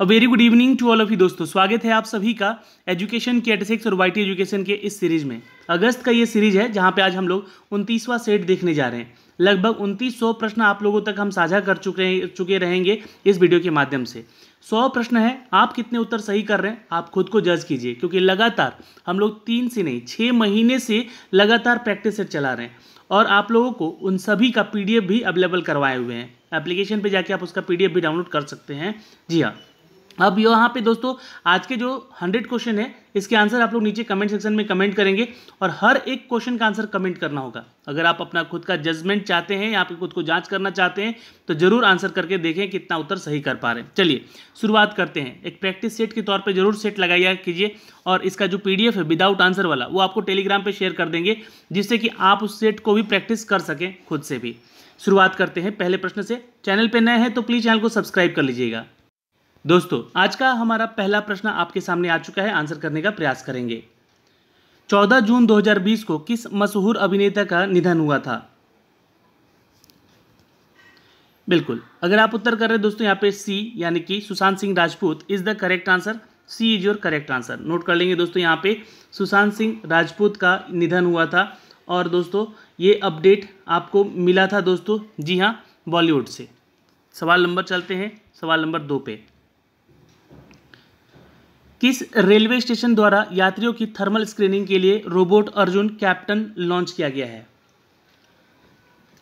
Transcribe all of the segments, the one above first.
A very good evening to all of you दोस्तों स्वागत है आप सभी का एजुकेशन के एटसेक्स और वाइटी एजुकेशन के इस सीरीज में अगस्त का ये सीरीज है जहाँ पे आज हम लोग उनतीसवां सेट देखने जा रहे हैं लगभग उनतीस सौ प्रश्न आप लोगों तक हम साझा कर चुके चुके रहेंगे इस वीडियो के माध्यम से सौ प्रश्न है आप कितने उत्तर सही कर रहे हैं आप खुद को जज कीजिए क्योंकि लगातार हम लोग तीन से नहीं छः महीने से लगातार प्रैक्टिस सेट चला रहे हैं और आप लोगों को उन सभी का पी भी अवेलेबल करवाए हुए हैं एप्लीकेशन पर जाके आप उसका पी भी डाउनलोड कर सकते हैं जी हाँ अब यहाँ पे दोस्तों आज के जो हंड्रेड क्वेश्चन है इसके आंसर आप लोग नीचे कमेंट सेक्शन में कमेंट करेंगे और हर एक क्वेश्चन का आंसर कमेंट करना होगा अगर आप अपना खुद का जजमेंट चाहते हैं या आपके खुद को जांच करना चाहते हैं तो जरूर आंसर करके देखें कितना उत्तर सही कर पा रहे हैं चलिए शुरुआत करते हैं एक प्रैक्टिस सेट के तौर पर जरूर सेट लगाइया कीजिए और इसका जो पी है विदाउट आंसर वाला वो आपको टेलीग्राम पर शेयर कर देंगे जिससे कि आप उस सेट को भी प्रैक्टिस कर सकें खुद से भी शुरुआत करते हैं पहले प्रश्न से चैनल पर नए हैं तो प्लीज़ चैनल को सब्सक्राइब कर लीजिएगा दोस्तों आज का हमारा पहला प्रश्न आपके सामने आ चुका है आंसर करने का प्रयास करेंगे 14 जून 2020 को किस मशहूर अभिनेता का निधन हुआ था बिल्कुल अगर आप उत्तर कर रहे दोस्तों यहाँ पे सी यानी कि Sushant Singh Rajput is the correct answer C is your correct answer note कर लेंगे दोस्तों यहाँ पे सुशांत सिंह राजपूत का निधन हुआ था और दोस्तों ये अपडेट आपको मिला था दोस्तों जी हाँ बॉलीवुड से सवाल नंबर चलते हैं सवाल नंबर दो पे किस रेलवे स्टेशन द्वारा यात्रियों की थर्मल स्क्रीनिंग के लिए रोबोट अर्जुन कैप्टन लॉन्च किया गया है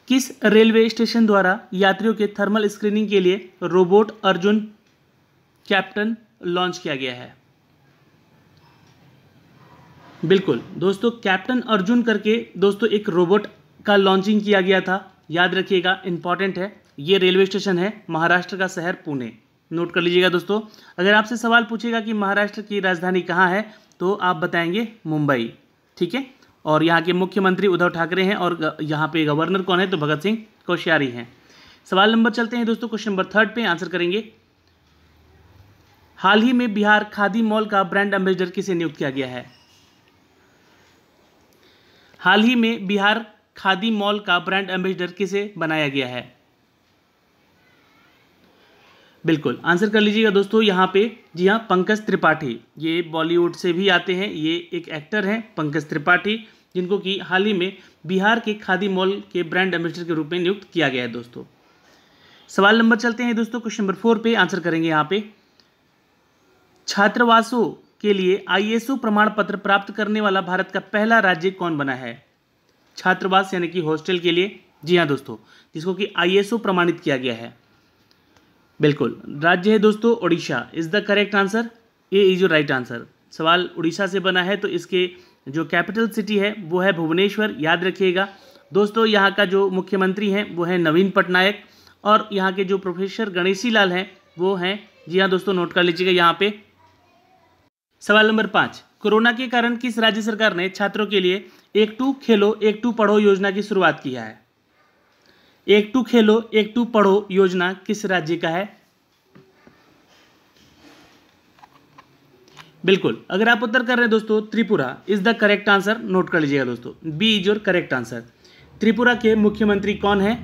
किस रेलवे स्टेशन द्वारा यात्रियों के थर्मल स्क्रीनिंग के लिए रोबोट अर्जुन कैप्टन लॉन्च किया गया है बिल्कुल दोस्तों कैप्टन अर्जुन करके दोस्तों एक रोबोट का लॉन्चिंग किया गया था याद रखिएगा इंपॉर्टेंट है ये रेलवे स्टेशन है महाराष्ट्र का शहर पुणे नोट कर लीजिएगा दोस्तों अगर आपसे सवाल पूछेगा कि महाराष्ट्र की राजधानी कहाँ है तो आप बताएंगे मुंबई ठीक है और यहाँ के मुख्यमंत्री उद्धव ठाकरे हैं और यहाँ पे गवर्नर कौन है तो भगत सिंह कोश्यारी हैं सवाल नंबर चलते हैं दोस्तों क्वेश्चन नंबर थर्ड पे आंसर करेंगे हाल ही में बिहार खादी मॉल का ब्रांड एम्बेसडर किसे नियुक्त किया गया है हाल ही में बिहार खादी मॉल का ब्रांड एम्बेसडर किसे बनाया गया है बिल्कुल आंसर कर लीजिएगा दोस्तों यहाँ पे जी हाँ पंकज त्रिपाठी ये बॉलीवुड से भी आते हैं ये एक एक्टर हैं पंकज त्रिपाठी जिनको कि हाल ही में बिहार के खादी मॉल के ब्रांड एम्बेसडर के रूप में नियुक्त किया गया है दोस्तों सवाल नंबर चलते हैं दोस्तों क्वेश्चन नंबर फोर पे आंसर करेंगे यहाँ पे छात्रावासों के लिए आई प्रमाण पत्र प्राप्त करने वाला भारत का पहला राज्य कौन बना है छात्रावास यानी कि हॉस्टल के लिए जी हाँ दोस्तों जिसको कि आई प्रमाणित किया गया है बिल्कुल राज्य है दोस्तों Odisha is the correct answer ये इज योर राइट आंसर सवाल उड़ीसा से बना है तो इसके जो कैपिटल सिटी है वो है भुवनेश्वर याद रखिएगा दोस्तों यहाँ का जो मुख्यमंत्री हैं वो है नवीन पटनायक और यहाँ के जो प्रोफेसर गणेशी लाल हैं वो हैं जी हाँ दोस्तों नोट कर लीजिएगा यहाँ पे सवाल नंबर पाँच कोरोना के कारण किस राज्य सरकार ने छात्रों के लिए एक टू खेलो एक टू पढ़ो योजना की शुरुआत किया है एक टू खेलो एक टू पढ़ो योजना किस राज्य का है बिल्कुल अगर आप उत्तर कर रहे हैं दोस्तों Tripura is the correct answer note कर लीजिएगा दोस्तों B is your correct answer Tripura के मुख्यमंत्री कौन है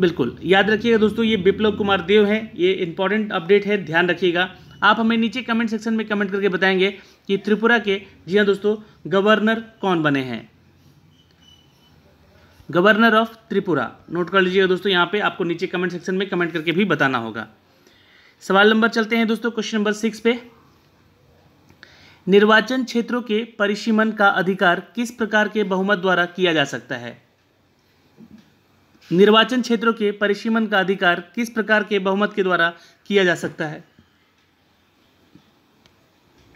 बिल्कुल याद रखिएगा दोस्तों ये बिप्लव कुमार देव है ये इंपॉर्टेंट अपडेट है ध्यान रखिएगा आप हमें नीचे कमेंट सेक्शन में कमेंट करके बताएंगे कि त्रिपुरा के जी हाँ दोस्तों गवर्नर कौन बने हैं गवर्नर ऑफ त्रिपुरा नोट कर लीजिएगा दोस्तों यहाँ पे आपको नीचे कमेंट सेक्शन में कमेंट करके भी बताना होगा सवाल नंबर चलते हैं दोस्तों क्वेश्चन नंबर सिक्स पे निर्वाचन क्षेत्रों के परिसीमन का अधिकार किस प्रकार के बहुमत द्वारा किया जा सकता है निर्वाचन क्षेत्रों के परिसीमन का अधिकार किस प्रकार के बहुमत के द्वारा किया जा सकता है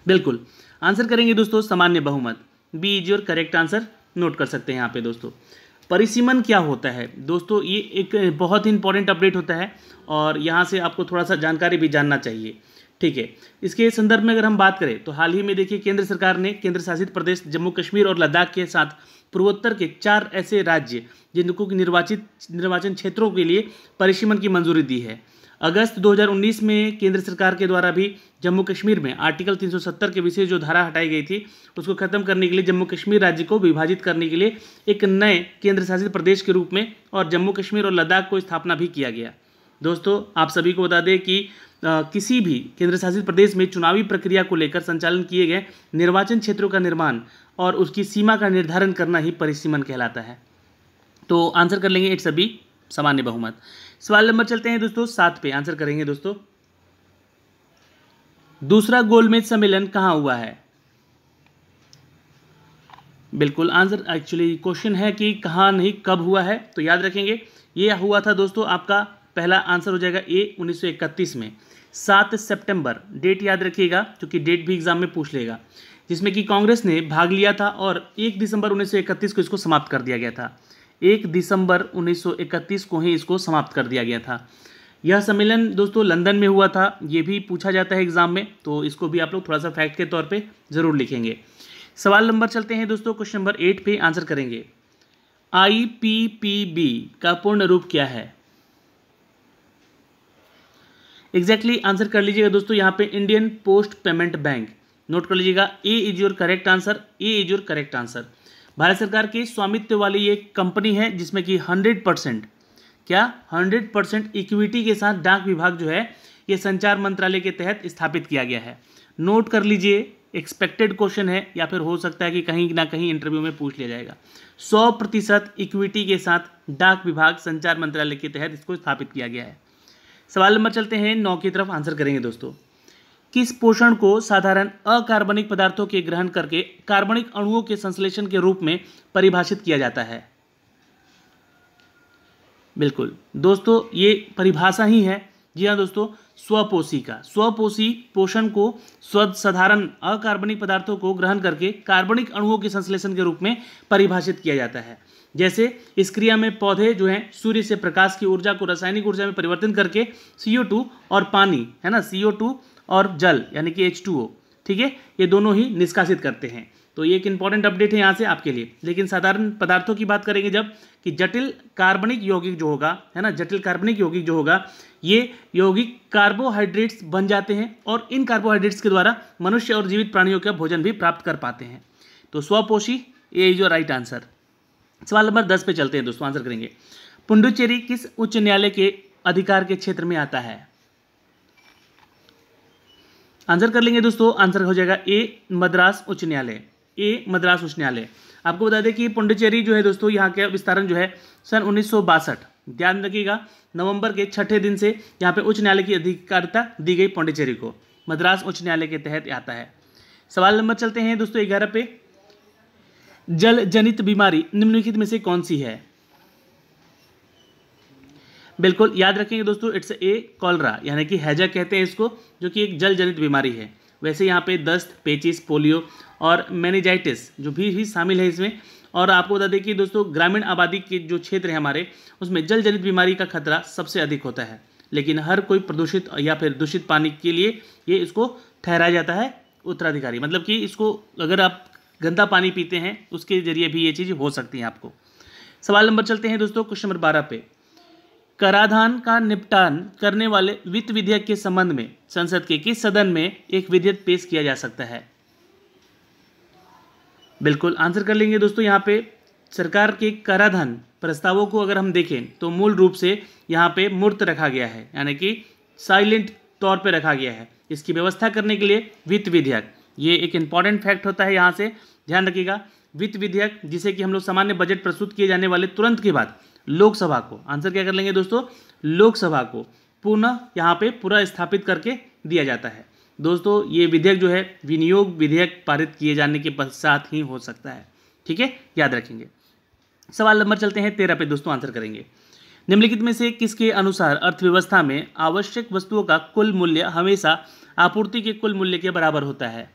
बिल्कुल आंसर करेंगे दोस्तों सामान्य बहुमत B is your correct answer note कर सकते हैं यहाँ पे दोस्तों परिसीमन क्या होता है दोस्तों ये एक बहुत ही इंपॉर्टेंट अपडेट होता है और यहाँ से आपको थोड़ा सा जानकारी भी जानना चाहिए ठीक है इसके संदर्भ में अगर हम बात करें तो हाल ही में देखिए केंद्र सरकार ने केंद्र शासित प्रदेश जम्मू कश्मीर और लद्दाख के साथ पूर्वोत्तर के चार ऐसे राज्य जिनको निर्वाचित निर्वाचन क्षेत्रों के लिए परिसीमन की मंजूरी दी है अगस्त 2019 में केंद्र सरकार के द्वारा भी जम्मू कश्मीर में आर्टिकल 370 के विशेष जो धारा हटाई गई थी उसको खत्म करने के लिए जम्मू कश्मीर राज्य को विभाजित करने के लिए एक नए केंद्र शासित प्रदेश के रूप में और जम्मू कश्मीर और लद्दाख को स्थापना भी किया गया दोस्तों आप सभी को बता दें कि आ, किसी भी केंद्र शासित प्रदेश में चुनावी प्रक्रिया को लेकर संचालन किए गए निर्वाचन क्षेत्रों का निर्माण और उसकी सीमा का निर्धारण करना ही परिसीमन कहलाता है तो आंसर कर लेंगे इट्स अभी सामान्य बहुमत सवाल नंबर चलते हैं दोस्तों सात पे आंसर करेंगे दोस्तों दूसरा गोलमेज सम्मेलन कहां हुआ है बिल्कुल आंसर एक्चुअली क्वेश्चन है कि कहां नहीं कब हुआ है तो याद रखेंगे ये हुआ था दोस्तों आपका पहला आंसर हो जाएगा ए 1931 में 7 सितंबर डेट याद रखिएगा क्योंकि डेट भी एग्जाम में पूछ लेगा जिसमें कि कांग्रेस ने भाग लिया था और एक दिसंबर 1931 को इसको समाप्त कर दिया गया था एक दिसंबर 1931 को ही इसको समाप्त कर दिया गया था यह सम्मेलन दोस्तों लंदन में हुआ था ये भी पूछा जाता है एग्जाम में तो इसको भी आप लोग थोड़ा सा फैक्ट के तौर पर ज़रूर लिखेंगे सवाल नंबर चलते हैं दोस्तों क्वेश्चन नंबर एट पे आंसर करेंगे आई का पूर्ण रूप क्या है एग्जैक्टली exactly आंसर कर लीजिएगा दोस्तों यहाँ पे Indian post payment bank note कर लीजिएगा A is your correct answer A is your correct answer Bharat सरकार की स्वामित्व वाली एक कंपनी है जिसमें कि हंड्रेड परसेंट क्या हंड्रेड परसेंट इक्विटी के साथ डाक विभाग जो है ये संचार मंत्रालय के तहत स्थापित किया गया है नोट कर लीजिए एक्सपेक्टेड क्वेश्चन है या फिर हो सकता है कि कहीं ना कहीं इंटरव्यू में पूछ लिया जाएगा सौ प्रतिशत इक्विटी के साथ डाक विभाग संचार मंत्रालय के तहत इसको स्थापित किया गया है सवाल नंबर चलते हैं नौ की तरफ आंसर करेंगे दोस्तों किस पोषण को साधारण अकार्बनिक पदार्थों के ग्रहण करके कार्बनिक अणुओं के संश्लेषण के रूप में परिभाषित किया जाता है बिल्कुल दोस्तों ये परिभाषा ही है जी हाँ दोस्तों स्वपोषी का स्वपोषी पोषण को स्व साधारण अकार्बनिक पदार्थों को ग्रहण करके कार्बनिक अणुओं के संश्लेषण के रूप में परिभाषित किया जाता है जैसे इस क्रिया में पौधे जो हैं सूर्य से प्रकाश की ऊर्जा को रासायनिक ऊर्जा में परिवर्तित करके CO2 और पानी है ना CO2 और जल यानी कि एच ठीक है ये दोनों ही निष्कासित करते हैं तो ये एक इंपॉर्टेंट अपडेट है यहाँ से आपके लिए लेकिन साधारण पदार्थों की बात करेंगे जब कि जटिल कार्बनिक यौगिक जो होगा है ना जटिल कार्बनिक यौगिक जो होगा ये यौगिक कार्बोहाइड्रेट्स बन जाते हैं और इन कार्बोहाइड्रेट्स के द्वारा मनुष्य और जीवित प्राणियों का भोजन भी प्राप्त कर पाते हैं तो स्वपोषी ये इज योर राइट आंसर सवाल नंबर दस पे चलते हैं दोस्तों आंसर करेंगे पुंडुचेरी किस उच्च न्यायालय के अधिकार के क्षेत्र में आता है आंसर कर लेंगे दोस्तों आंसर हो जाएगा ए मद्रास उच्च न्यायालय ए मद्रास उच्च न्यायालय आपको बता दें कि पुंडचेरी जो है दोस्तों यहाँ का विस्तारण जो है सन उन्नीस ध्यान रखिएगा नवंबर के छठे दिन से यहाँ पे उच्च न्यायालय की अधिकारिता दी गई पौंडीचेरी को मद्रास उच्च न्यायालय के तहत आता है सवाल नंबर चलते हैं दोस्तों ग्यारह पे जल जनित बीमारी निम्नलिखित में से कौन सी है बिल्कुल याद रखेंगे दोस्तों इट्स ए कॉलरा यानी कि हैजा कहते हैं इसको जो कि एक जल जनित बीमारी है वैसे यहाँ पे दस्त पेचिस पोलियो और मैनेजाइटिस जो भी भी शामिल है इसमें और आपको बता दें कि दोस्तों ग्रामीण आबादी के जो क्षेत्र है हमारे उसमें जल जनित बीमारी का खतरा सबसे अधिक होता है लेकिन हर कोई प्रदूषित या फिर दूषित पानी के लिए ये इसको ठहराया जाता है उत्तराधिकारी मतलब कि इसको अगर आप गंदा पानी पीते हैं उसके जरिए भी ये चीज़ हो सकती हैं आपको सवाल नंबर चलते हैं दोस्तों क्वेश्चन नंबर बारह पे कराधान का निपटान करने वाले वित्त विधेयक के संबंध में संसद के किस सदन में एक विधेयक पेश किया जा सकता है बिल्कुल आंसर कर लेंगे दोस्तों यहाँ पे सरकार के कराधान प्रस्तावों को अगर हम देखें तो मूल रूप से यहाँ पे मूर्त रखा गया है यानी कि साइलेंट तौर पे रखा गया है इसकी व्यवस्था करने के लिए वित्त विधेयक ये एक इंपॉर्टेंट फैक्ट होता है यहाँ से ध्यान रखिएगा वित्त विधेयक जिसे कि हम लोग सामान्य बजट प्रस्तुत किए जाने वाले तुरंत के बाद लोकसभा को आंसर क्या कर लेंगे दोस्तों लोकसभा को पुनः यहाँ पे पूरा स्थापित करके दिया जाता है दोस्तों ये विधेयक जो है विनियोग विधेयक पारित किए जाने के पश्चात ही हो सकता है ठीक है याद रखेंगे सवाल नंबर चलते हैं तेरह पे दोस्तों आंसर करेंगे निम्नलिखित में से किसके अनुसार अर्थव्यवस्था में आवश्यक वस्तुओं का कुल मूल्य हमेशा आपूर्ति के कुल मूल्य के बराबर होता है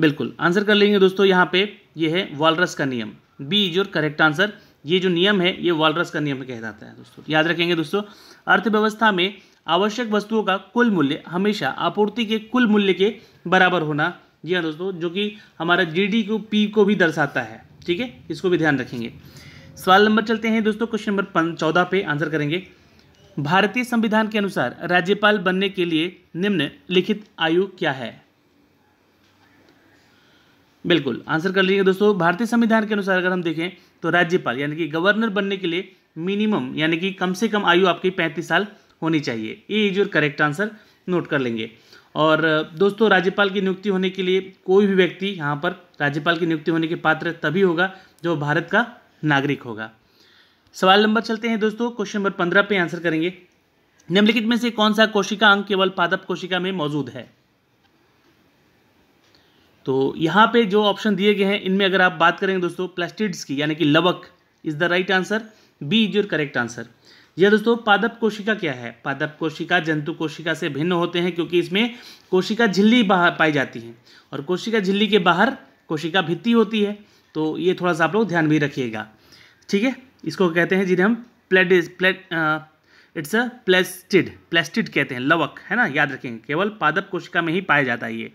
बिल्कुल आंसर कर लेंगे दोस्तों यहाँ पे ये यह है वॉलरस का नियम B is your correct answer ये जो नियम है ये वॉलरस का नियम कहलाता है दोस्तों याद रखेंगे दोस्तों अर्थव्यवस्था में आवश्यक वस्तुओं का कुल मूल्य हमेशा आपूर्ति के कुल मूल्य के बराबर होना जी हाँ दोस्तों जो कि हमारा जी डी क्यू पी को भी दर्शाता है ठीक है इसको भी ध्यान रखेंगे सवाल नंबर चलते हैं दोस्तों क्वेश्चन नंबर चौदह पे आंसर करेंगे भारतीय संविधान के अनुसार राज्यपाल बनने के लिए निम्न लिखित आयु क्या है बिल्कुल आंसर कर लीजिए दोस्तों भारतीय संविधान के अनुसार अगर हम देखें तो राज्यपाल यानी कि गवर्नर बनने के लिए मिनिमम यानी कि कम से कम आयु आपकी पैंतीस साल होनी चाहिए ये is your correct answer note कर लेंगे और दोस्तों राज्यपाल की नियुक्ति होने के लिए कोई भी व्यक्ति यहाँ पर राज्यपाल की नियुक्ति होने के पात्र तभी होगा जो भारत का नागरिक होगा सवाल नंबर चलते हैं दोस्तों क्वेश्चन नंबर पंद्रह पे आंसर करेंगे निम्नलिखित में से कौन सा कोशिका अंग केवल पादप कोशिका में मौजूद है तो यहाँ पे जो ऑप्शन दिए गए हैं इनमें अगर आप बात करेंगे दोस्तों प्लास्टिड्स की यानी कि लवक is the right answer B is your correct answer यह दोस्तों पादप कोशिका क्या है पादप कोशिका जंतु कोशिका से भिन्न होते हैं क्योंकि इसमें कोशिका झिल्ली बाहर पाई जाती है और कोशिका झिल्ली के बाहर कोशिका भित्ति होती है तो ये थोड़ा सा आप लोग ध्यान भी रखिएगा ठीक है इसको कहते हैं जिन्हें हम प्लेड plate it's a plastid plastid कहते हैं लवक है ना याद रखेंगे केवल पादप कोशिका में ही पाया जाता है ये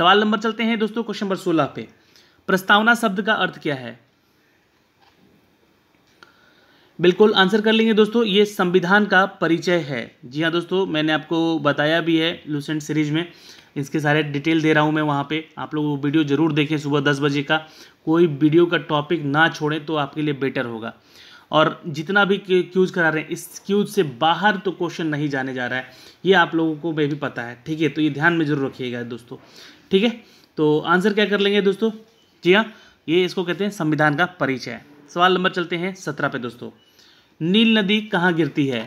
सवाल नंबर चलते हैं दोस्तों क्वेश्चन नंबर सोलह पे प्रस्तावना शब्द का अर्थ क्या है बिल्कुल आंसर कर लेंगे दोस्तों ये संविधान का परिचय है जी हाँ दोस्तों मैंने आपको बताया भी है लूसेंट सीरीज में इसके सारे डिटेल दे रहा हूँ मैं वहाँ पे आप लोग वो वीडियो ज़रूर देखें सुबह दस बजे का कोई वीडियो का टॉपिक ना छोड़ें तो आपके लिए बेटर होगा और जितना भी क्यूज करा रहे हैं इस क्यूज से बाहर तो क्वेश्चन नहीं जाने जा रहा है ये आप लोगों को मैं भी पता है ठीक है तो ये ध्यान में जरूर रखिएगा दोस्तों ठीक है तो आंसर क्या कर लेंगे दोस्तों जी हाँ ये इसको कहते हैं संविधान का परिचय सवाल नंबर चलते हैं सत्रह पे दोस्तों नील नदी कहाँ गिरती है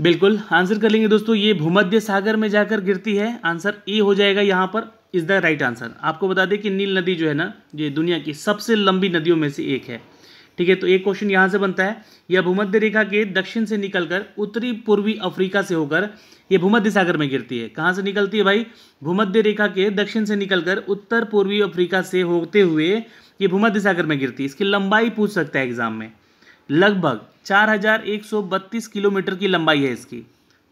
बिल्कुल आंसर कर लेंगे दोस्तों ये भूमध्य सागर में जाकर गिरती है आंसर ए हो जाएगा यहाँ पर इज द राइट आंसर आपको बता दें कि नील नदी जो है ना ये दुनिया की सबसे लंबी नदियों में से एक है ठीक है तो एक क्वेश्चन यहाँ से बनता है यह भूमध्य रेखा के दक्षिण से निकलकर उत्तरी पूर्वी अफ्रीका से होकर यह भूमध्य सागर में गिरती है कहाँ से निकलती है भाई भूमध्य रेखा के दक्षिण से निकलकर उत्तर पूर्वी अफ्रीका से होते हुए ये भूमध्य सागर में गिरती है इसकी लंबाई पूछ सकता है एग्जाम में लगभग बत्तीस किलोमीटर की लंबाई है इसकी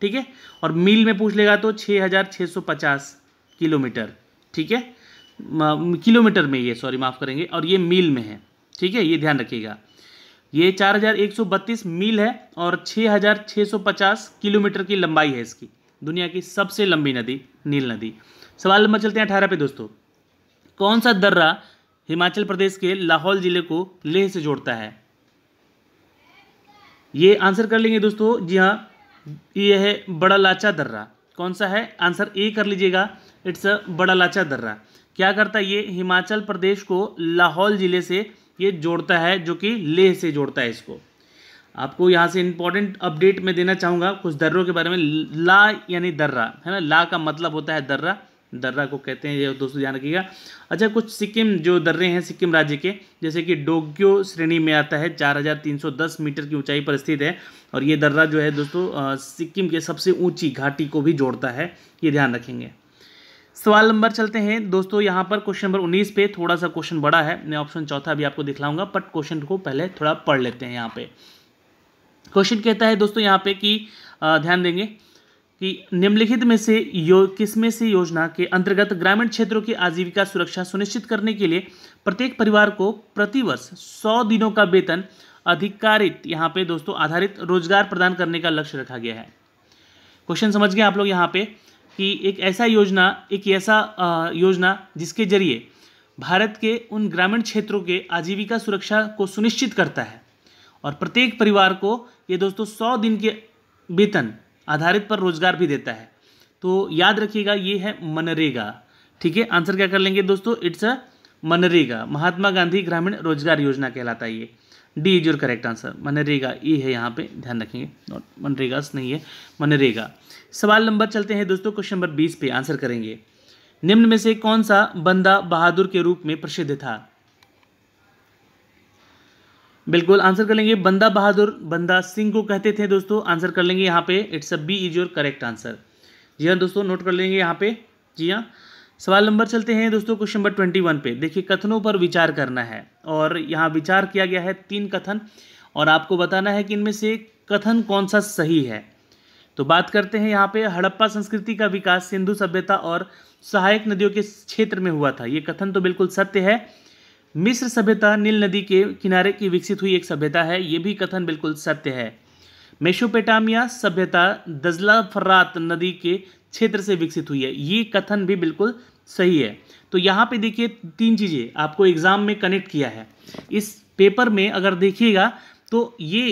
ठीक है और मील में पूछ लेगा तो पचास किलोमीटर ठीक है किलोमीटर में ये सॉरी माफ़ करेंगे और ये मील में है ठीक है ये ध्यान रखिएगा ये चार हज़ार एक सौ बत्तीस मील है और छः हज़ार छः सौ पचास किलोमीटर की लंबाई है इसकी दुनिया की सबसे लंबी नदी नील नदी सवाल नंबर चलते हैं अठारह पे दोस्तों कौन सा दर्रा हिमाचल प्रदेश के लाहौल ज़िले को लेह से जोड़ता है ये आंसर कर लेंगे दोस्तों जी हाँ ये है बड़ा लाचा दर्रा कौन सा है आंसर ए कर लीजिएगा इट्स अ बड़ा लाचा दर्रा क्या करता है ये हिमाचल प्रदेश को लाहौल ज़िले से ये जोड़ता है जो कि लेह से जोड़ता है इसको आपको यहाँ से इम्पॉर्टेंट अपडेट मैं देना चाहूँगा कुछ दर्रों के बारे में ला यानी दर्रा है ना ला का मतलब होता है दर्रा दर्रा को कहते हैं ये दोस्तों ध्यान रखिएगा अच्छा कुछ सिक्किम जो दर्रे हैं सिक्किम राज्य के जैसे कि डोग्यो श्रेणी में आता है 4,310 मीटर की ऊंचाई पर स्थित है और ये दर्रा जो है दोस्तों सिक्किम के सबसे ऊंची घाटी को भी जोड़ता है ये ध्यान रखेंगे सवाल नंबर चलते हैं दोस्तों यहाँ पर क्वेश्चन नंबर 19 पे थोड़ा सा क्वेश्चन बड़ा है मैं ऑप्शन चौथा भी आपको दिखलाऊंगा बट क्वेश्चन को पहले थोड़ा पढ़ लेते हैं यहाँ पे क्वेश्चन कहता है दोस्तों यहाँ पे कि ध्यान देंगे कि निम्नलिखित में से यो किसमें से योजना के अंतर्गत ग्रामीण क्षेत्रों की आजीविका सुरक्षा सुनिश्चित करने के लिए प्रत्येक परिवार को प्रतिवर्ष सौ दिनों का वेतन अधिकारित यहाँ पे दोस्तों आधारित रोजगार प्रदान करने का लक्ष्य रखा गया है क्वेश्चन समझ गए आप लोग यहाँ पे कि एक ऐसा योजना एक ऐसा योजना जिसके जरिए भारत के उन ग्रामीण क्षेत्रों के आजीविका सुरक्षा को सुनिश्चित करता है और प्रत्येक परिवार को ये दोस्तों सौ दिन के वेतन आधारित पर रोजगार भी देता है तो याद रखिएगा ये है मनरेगा ठीक है आंसर क्या कर लेंगे दोस्तों इट्स अ मनरेगा महात्मा गांधी ग्रामीण रोजगार योजना कहलाता है ये D is your correct answer MNREGA ये है यहाँ पे ध्यान रखेंगे नॉट मनरेगा नहीं है मनरेगा सवाल नंबर चलते हैं दोस्तों क्वेश्चन नंबर बीस पे आंसर करेंगे निम्न में से कौन सा बंदा बहादुर के रूप में प्रसिद्ध था बिल्कुल आंसर कर लेंगे बंदा बहादुर बंदा सिंह को कहते थे दोस्तों आंसर कर लेंगे यहाँ पे it's a B is your correct answer जी हाँ दोस्तों नोट कर लेंगे यहाँ पे जी हाँ सवाल नंबर चलते हैं दोस्तों क्वेश्चन नंबर ट्वेंटी वन पे देखिए कथनों पर विचार करना है और यहाँ विचार किया गया है तीन कथन और आपको बताना है कि इनमें से कथन कौन सा सही है तो बात करते हैं यहाँ पे हड़प्पा संस्कृति का विकास सिंधु सभ्यता और सहायक नदियों के क्षेत्र में हुआ था ये कथन तो बिल्कुल सत्य है मिस्र सभ्यता नील नदी के किनारे की विकसित हुई एक सभ्यता है ये भी कथन बिल्कुल सत्य है मेशोपेटामिया सभ्यता दजला फर्रात नदी के क्षेत्र से विकसित हुई है ये कथन भी बिल्कुल सही है तो यहाँ पे देखिए तीन चीज़ें आपको एग्ज़ाम में कनेक्ट किया है इस पेपर में अगर देखिएगा तो ये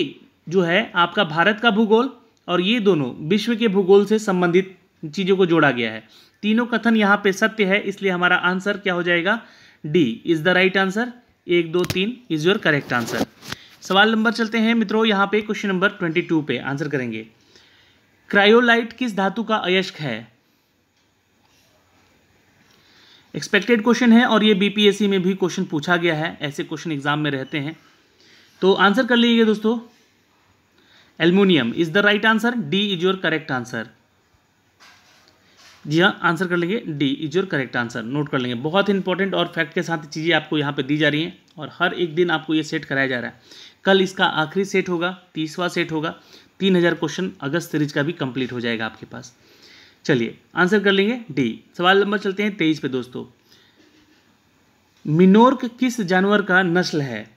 जो है आपका भारत का भूगोल और ये दोनों विश्व के भूगोल से संबंधित चीज़ों को जोड़ा गया है तीनों कथन यहाँ पे सत्य है इसलिए हमारा आंसर क्या हो जाएगा D is the right answer एक दो तीन इज़ योर करेक्ट आंसर सवाल नंबर चलते हैं मित्रों यहाँ पे क्वेश्चन नंबर ट्वेंटी टू पे आंसर करेंगे क्रायोलाइट किस धातु का अयस्क है एक्सपेक्टेड क्वेश्चन है और ये बीपीएससी में भी क्वेश्चन पूछा गया है ऐसे क्वेश्चन एग्जाम में रहते हैं तो आंसर कर लीजिए दोस्तों aluminium is the right answer D is your correct answer जी हाँ आंसर कर लेंगे D is your correct answer note कर लेंगे बहुत इंपॉर्टेंट और फैक्ट के साथ चीज़ें आपको यहाँ पे दी जा रही हैं और हर एक दिन आपको ये सेट कराया जा रहा है कल इसका आखिरी सेट होगा तीसवा सेट होगा तीन हज़ार क्वेश्चन अगस्त सीरीज का भी कंप्लीट हो जाएगा आपके पास चलिए आंसर कर लेंगे डी सवाल नंबर चलते हैं तेईस पे दोस्तों मिनोर्क किस जानवर का नस्ल है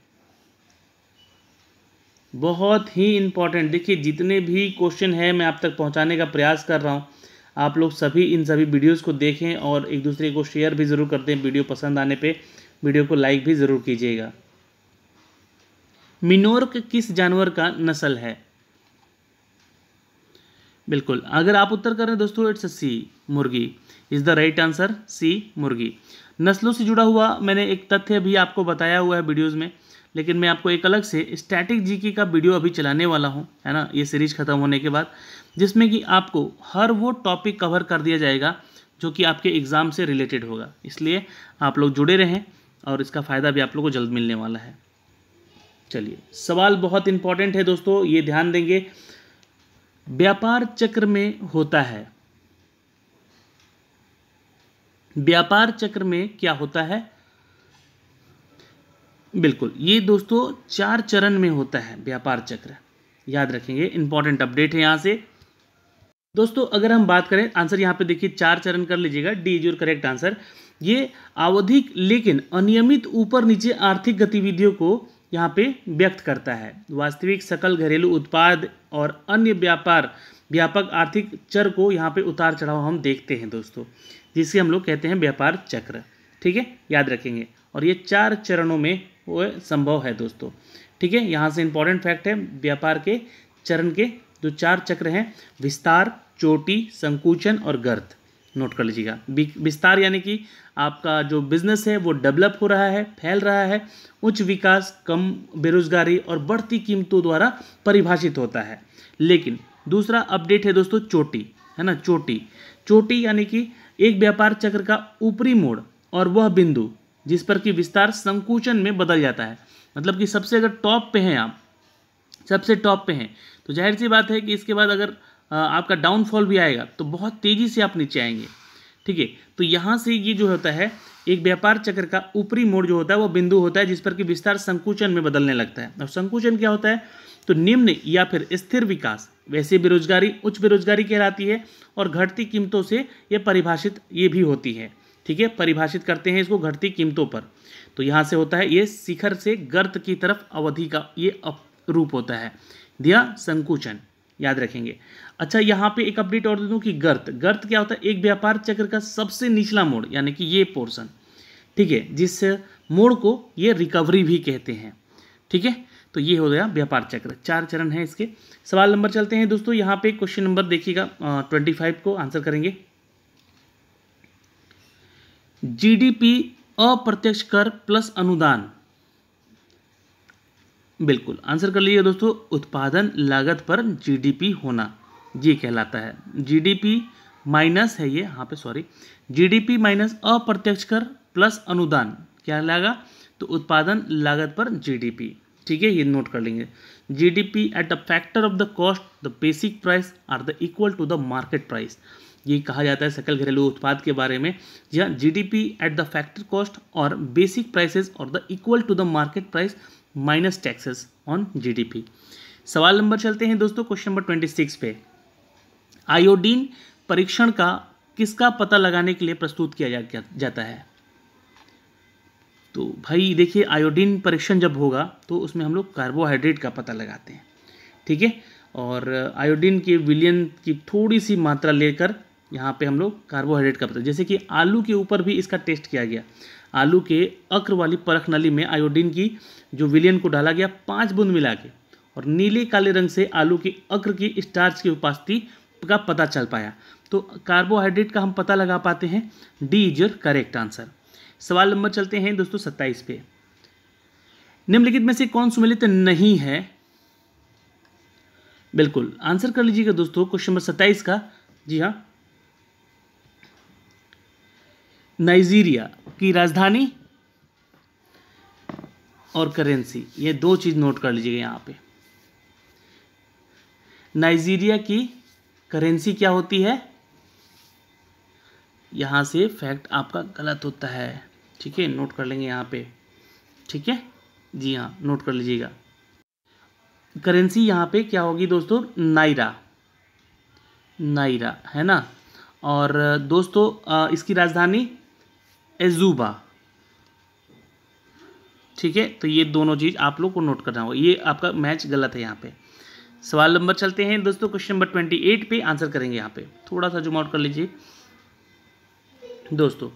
बहुत ही इम्पॉर्टेंट देखिए जितने भी क्वेश्चन है मैं आप तक पहुंचाने का प्रयास कर रहा हूं आप लोग सभी इन सभी वीडियोस को देखें और एक दूसरे को शेयर भी ज़रूर करते हैं वीडियो पसंद आने पे वीडियो को लाइक भी ज़रूर कीजिएगा मिनोर्क किस जानवर का नस्ल है बिल्कुल अगर आप उत्तर करें दोस्तों इट्स सी मुर्गी is the right answer C मुर्गी नस्लों से जुड़ा हुआ मैंने एक तथ्य भी आपको बताया हुआ है वीडियोज़ में लेकिन मैं आपको एक अलग से स्टैटिक जीके का वीडियो अभी चलाने वाला हूँ है ना ये सीरीज ख़त्म होने के बाद जिसमें कि आपको हर वो टॉपिक कवर कर दिया जाएगा जो कि आपके एग्ज़ाम से रिलेटेड होगा इसलिए आप लोग जुड़े रहें और इसका फ़ायदा भी आप लोग को जल्द मिलने वाला है चलिए सवाल बहुत इंपॉर्टेंट है दोस्तों ये ध्यान देंगे व्यापार चक्र में होता है व्यापार चक्र में क्या होता है बिल्कुल ये दोस्तों चार चरण में होता है व्यापार चक्र याद रखेंगे इंपॉर्टेंट अपडेट है यहाँ से दोस्तों अगर हम बात करें आंसर यहाँ पे देखिए चार चरण कर लीजिएगा D is your correct answer ये आवधिक लेकिन अनियमित ऊपर नीचे आर्थिक गतिविधियों को यहाँ पे व्यक्त करता है वास्तविक सकल घरेलू उत्पाद और अन्य व्यापार व्यापक आर्थिक चर को यहाँ पे उतार चढ़ाव हम देखते हैं दोस्तों जिसे हम लोग कहते हैं व्यापार चक्र ठीक है याद रखेंगे और ये चार चरणों में वो संभव है दोस्तों ठीक है यहाँ से इंपॉर्टेंट फैक्ट है व्यापार के चरण के जो चार चक्र हैं विस्तार चोटी संकुचन और गर्थ नोट कर लीजिएगा विस्तार यानी कि आपका जो बिजनेस है वो डेवलप हो रहा है फैल रहा है उच्च विकास कम बेरोजगारी और बढ़ती कीमतों द्वारा परिभाषित होता है लेकिन दूसरा अपडेट है दोस्तों चोटी है ना चोटी चोटी यानी कि एक व्यापार चक्र का ऊपरी मोड़ और वह बिंदु जिस पर कि विस्तार संकुचन में बदल जाता है मतलब कि सबसे अगर टॉप पे हैं आप सबसे टॉप पे हैं तो जाहिर सी बात है कि इसके बाद अगर आपका डाउनफॉल भी आएगा तो बहुत तेज़ी से आप नीचे आएंगे ठीक है तो यहाँ से ये जो होता है एक व्यापार चक्र का ऊपरी मोड़ जो होता है वो बिंदु होता है जिस पर कि विस्तार संकुचन में बदलने लगता है और संकुचन क्या होता है तो निम्न या फिर स्थिर विकास वैसे बेरोजगारी उच्च बेरोजगारी कहलाती है और घटती कीमतों से ये परिभाषित ये भी होती है ठीक है परिभाषित करते हैं इसको घटती कीमतों पर तो यहाँ से होता है ये शिखर से गर्त की तरफ अवधि का ये रूप होता है दिया संकुचन याद रखेंगे अच्छा यहाँ पे एक अपडेट और दे दूँ कि गर्त गर्त क्या होता है एक व्यापार चक्र का सबसे निचला मोड़ यानी कि ये पोर्शन ठीक है जिस मोड़ को ये रिकवरी भी कहते हैं ठीक है तो ये हो गया व्यापार चक्र चार चरण है इसके सवाल नंबर चलते हैं दोस्तों यहाँ पे क्वेश्चन नंबर देखिएगा ट्वेंटी फाइव को आंसर करेंगे जीडीपी अप्रत्यक्ष कर प्लस अनुदान बिल्कुल आंसर कर लीजिए दोस्तों उत्पादन लागत पर जीडीपी होना ये कहलाता है जीडीपी माइनस है ये यहाँ पे सॉरी जीडीपी माइनस अप्रत्यक्ष कर प्लस अनुदान क्या लगा तो उत्पादन लागत पर जीडीपी ठीक है ये नोट कर लेंगे GDP at the factor of the cost the basic price are the equal to the market price ये कहा जाता है सकल घरेलू उत्पाद के बारे में या GDP at the factory cost और बेसिक प्राइसेस और the equal to the market price minus taxes on GDP सवाल नंबर चलते हैं दोस्तों क्वेश्चन नंबर ट्वेंटी सिक्स पे आयोडीन परीक्षण का किसका पता लगाने के लिए प्रस्तुत किया जा, जाता है तो भाई देखिए आयोडीन परीक्षण जब होगा तो उसमें हम लोग कार्बोहाइड्रेट का पता लगाते हैं ठीक है और आयोडीन के विलियन की थोड़ी सी मात्रा लेकर यहाँ पे हम लोग कार्बोहाइड्रेट का पता जैसे कि आलू के ऊपर भी इसका टेस्ट किया गया आलू के अक्र वाली परख नली में आयोडीन की जो विलियन को डाला गया पाँच बूंद मिला के और नीले काले रंग से आलू के अक्र की स्टार्च की उपास्थिति का पता चल पाया तो कार्बोहाइड्रेट का हम पता लगा पाते हैं D is your correct answer सवाल नंबर चलते हैं दोस्तों सत्ताईस पे निम्नलिखित में से कौन सुमिलित नहीं है बिल्कुल आंसर कर लीजिएगा दोस्तों क्वेश्चन नंबर सत्ताईस का जी हाँ नाइजीरिया की राजधानी और करेंसी ये दो चीज़ नोट कर लीजिएगा यहाँ पे नाइजीरिया की करेंसी क्या होती है यहाँ से फैक्ट आपका गलत होता है ठीक है नोट कर लेंगे यहाँ पे ठीक है जी हाँ नोट कर लीजिएगा करेंसी यहाँ पे क्या होगी दोस्तों नायरा नायरा है ना और दोस्तों इसकी राजधानी एजूबा ठीक है तो ये दोनों चीज़ आप लोग को नोट करना होगा ये आपका मैच गलत है यहाँ पे सवाल नंबर चलते हैं दोस्तों क्वेश्चन नंबर ट्वेंटी एट पे आंसर करेंगे यहाँ पे थोड़ा सा जुम आउट कर लीजिए दोस्तों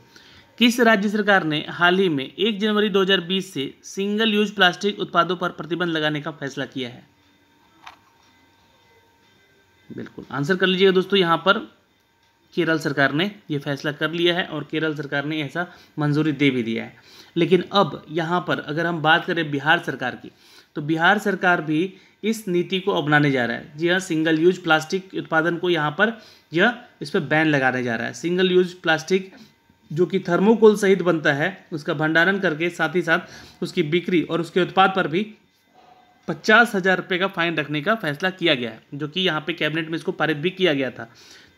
किस राज्य सरकार ने हाल ही में एक जनवरी 2020 से सिंगल यूज प्लास्टिक उत्पादों पर प्रतिबंध लगाने का फैसला किया है बिल्कुल आंसर कर लीजिएगा दोस्तों यहाँ पर केरल सरकार ने यह फैसला कर लिया है और केरल सरकार ने ऐसा मंजूरी दे भी दिया है लेकिन अब यहाँ पर अगर हम बात करें बिहार सरकार की तो बिहार सरकार भी इस नीति को अपनाने जा रहा है जी हाँ सिंगल यूज प्लास्टिक उत्पादन को यहाँ पर यह इस पर बैन लगाने जा रहा है सिंगल यूज प्लास्टिक जो कि थर्मोकोल सहित बनता है उसका भंडारण करके साथ ही साथ उसकी बिक्री और उसके उत्पाद पर भी पचास हज़ार रुपये का फाइन रखने का फैसला किया गया है जो कि यहाँ पे कैबिनेट में इसको पारित भी किया गया था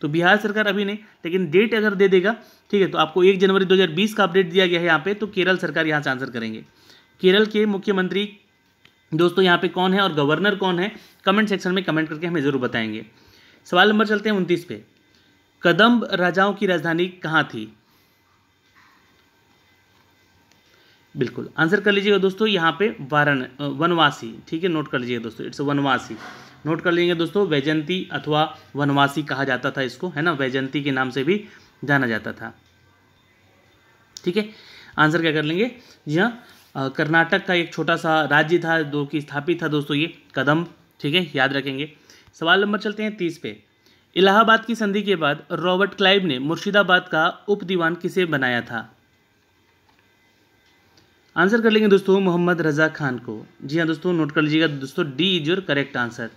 तो बिहार सरकार अभी नहीं लेकिन डेट अगर दे देगा ठीक है तो आपको एक जनवरी 2020 का अपडेट दिया गया है यहाँ पे तो केरल सरकार यहाँ से आंसर करेंगे केरल के मुख्यमंत्री दोस्तों यहाँ पे कौन है और गवर्नर कौन है कमेंट सेक्शन में कमेंट करके हमें ज़रूर बताएंगे सवाल नंबर चलते हैं उनतीस पे कदम राजाओं की राजधानी कहाँ थी बिल्कुल आंसर कर लीजिएगा दोस्तों यहाँ पे वारण वनवासी ठीक है नोट कर लीजिएगा दोस्तों इट्स वनवासी नोट कर लेंगे दोस्तों वैजंती अथवा वनवासी कहा जाता था इसको है ना वैजंती के नाम से भी जाना जाता था ठीक है आंसर क्या कर लेंगे जी हाँ कर्नाटक का एक छोटा सा राज्य था जो कि स्थापित था दोस्तों ये कदम ठीक है याद रखेंगे सवाल नंबर चलते हैं तीस पे इलाहाबाद की संधि के बाद रॉबर्ट क्लाइव ने मुर्शिदाबाद का उप दीवान किसे बनाया था आंसर कर लेंगे दोस्तों मोहम्मद रजा खान को जी हाँ दोस्तों नोट कर लीजिएगा दोस्तों D is your correct answer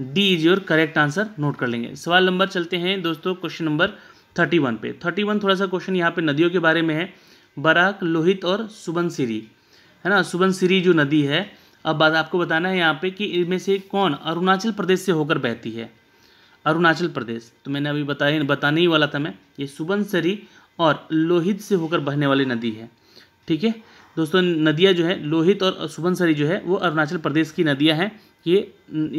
D is your correct answer note कर लेंगे सवाल नंबर चलते हैं दोस्तों क्वेश्चन नंबर थर्टी वन पे थर्टी वन थोड़ा सा क्वेश्चन यहाँ पे नदियों के बारे में है बराक लोहित और सुबनसिरी है ना सुबनसिरी जो नदी है अब बात आपको बताना है यहाँ पे कि इनमें से कौन अरुणाचल प्रदेश से होकर बहती है अरुणाचल प्रदेश तो मैंने अभी बताया बताने ही वाला था मैं ये सुबनसरी और लोहित से होकर बहने वाली नदी है ठीक है दोस्तों नदियाँ जो है लोहित और सुबनसरी जो है वो अरुणाचल प्रदेश की नदियाँ हैं ये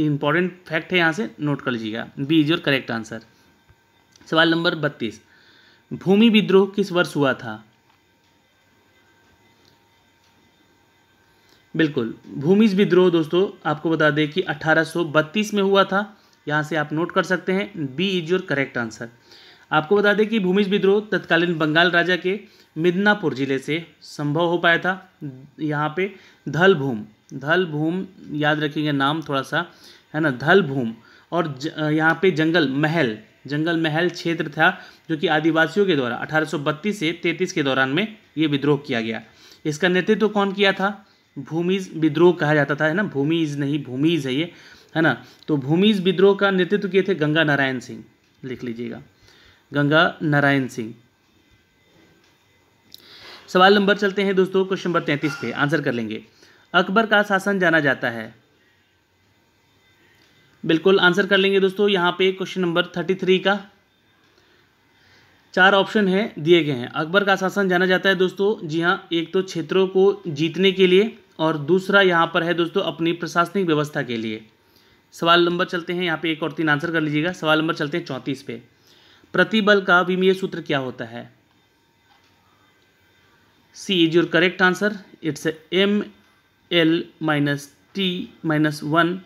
इंपॉर्टेंट फैक्ट है यहाँ से नोट कर लीजिएगा B is your correct answer सवाल नंबर बत्तीस भूमि विद्रोह किस वर्ष हुआ था बिल्कुल भूमि विद्रोह दोस्तों आपको बता दें कि 1832 में हुआ था यहाँ से आप नोट कर सकते हैं B is your correct answer आपको बता दें कि भूमिज विद्रोह तत्कालीन बंगाल राजा के मिदनापुर जिले से संभव हो पाया था यहाँ पे धल भूम धल भूम याद रखेंगे नाम थोड़ा सा है ना धल भूम और ज, यहाँ पे जंगल महल जंगल महल क्षेत्र था जो कि आदिवासियों के द्वारा 1832 से 33 के दौरान में ये विद्रोह किया गया इसका नेतृत्व तो कौन किया था भूमिज विद्रोह कहा जाता था है ना भूमिज नहीं भूमिज है ये है ना तो भूमिज विद्रोह का नेतृत्व किए थे गंगा नारायण सिंह लिख लीजिएगा गंगा नारायण सिंह सवाल नंबर चलते हैं दोस्तों क्वेश्चन नंबर तैंतीस पे आंसर कर लेंगे अकबर का शासन जाना जाता है बिल्कुल आंसर कर लेंगे दोस्तों यहाँ पे क्वेश्चन नंबर थर्टी थ्री का चार ऑप्शन है दिए गए हैं अकबर का शासन जाना जाता है दोस्तों जी हाँ एक तो क्षेत्रों को जीतने के लिए और दूसरा यहाँ पर है दोस्तों अपनी प्रशासनिक व्यवस्था के लिए सवाल नंबर चलते हैं यहाँ पे एक और तीन आंसर कर लीजिएगा सवाल नंबर चलते हैं चौंतीस पे प्रतिबल का विमीय सूत्र क्या होता है C is your correct answer it's M L minus T minus one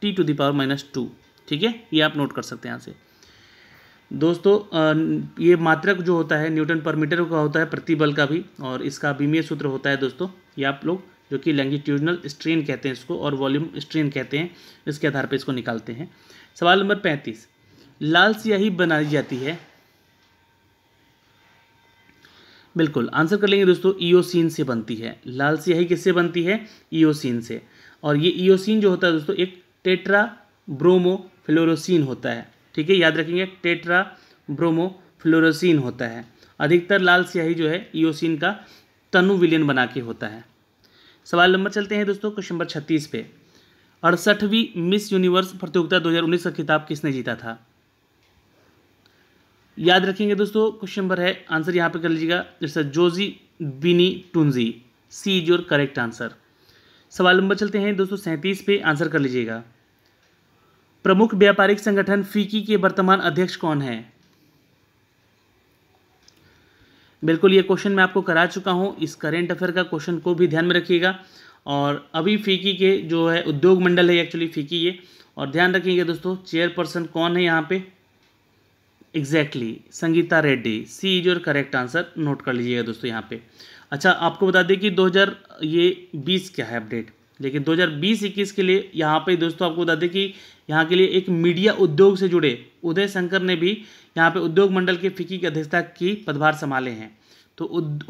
T to the power minus two ठीक है ये आप नोट कर सकते हैं यहाँ से दोस्तों ये मात्रक जो होता है न्यूटन पर मीटर का होता है प्रतिबल का भी और इसका विमीय सूत्र होता है दोस्तों ये आप लोग जो कि लैंगिट्यूडनल स्ट्रेन कहते हैं इसको और वॉल्यूम स्ट्रेन कहते हैं इसके आधार पर इसको निकालते हैं सवाल नंबर पैंतीस लाल स्याही बनाई जाती है बिल्कुल आंसर कर लेंगे दोस्तों ईओसिन से बनती है लाल स्याही किससे बनती है ईओसिन से और ये ईओसिन जो होता है दोस्तों एक टेट्रा ब्रोमो फ्लोरोसिन होता है ठीक है याद रखेंगे टेट्रा ब्रोमो फ्लोरोसिन होता है अधिकतर लाल स्याही जो है ईओसिन का तनु विलियन बना के होता है सवाल नंबर चलते हैं दोस्तों क्वेश्चन नंबर छत्तीस पे अड़सठवीं मिस यूनिवर्स प्रतियोगिता 2019 का खिताब किसने जीता था याद रखेंगे दोस्तों क्वेश्चन नंबर है आंसर यहाँ पे कर लीजिएगा जैसे जोजी बिनी टुंजी C is your correct answer सवाल नंबर चलते हैं दोस्तों सैंतीस पे आंसर कर लीजिएगा प्रमुख व्यापारिक संगठन फीकी के वर्तमान अध्यक्ष कौन है बिल्कुल ये क्वेश्चन मैं आपको करा चुका हूँ इस करेंट अफेयर का क्वेश्चन को भी ध्यान में रखिएगा और अभी फीकी के जो है उद्योग मंडल है एक्चुअली फीकी ये और ध्यान रखिएगा दोस्तों चेयरपर्सन कौन है यहाँ पे exactly Sangeeta Reddy C is your correct answer note कर लीजिएगा दोस्तों यहाँ पे अच्छा आपको बता दें कि 2000 ये 20 क्या है अपडेट लेकिन 2020-21 के लिए यहाँ पे दोस्तों आपको बता दें कि यहाँ के लिए एक मीडिया उद्योग से जुड़े उदय शंकर ने भी यहाँ पे उद्योग मंडल के फिक्की की अध्यक्षता की पदभार संभाले हैं तो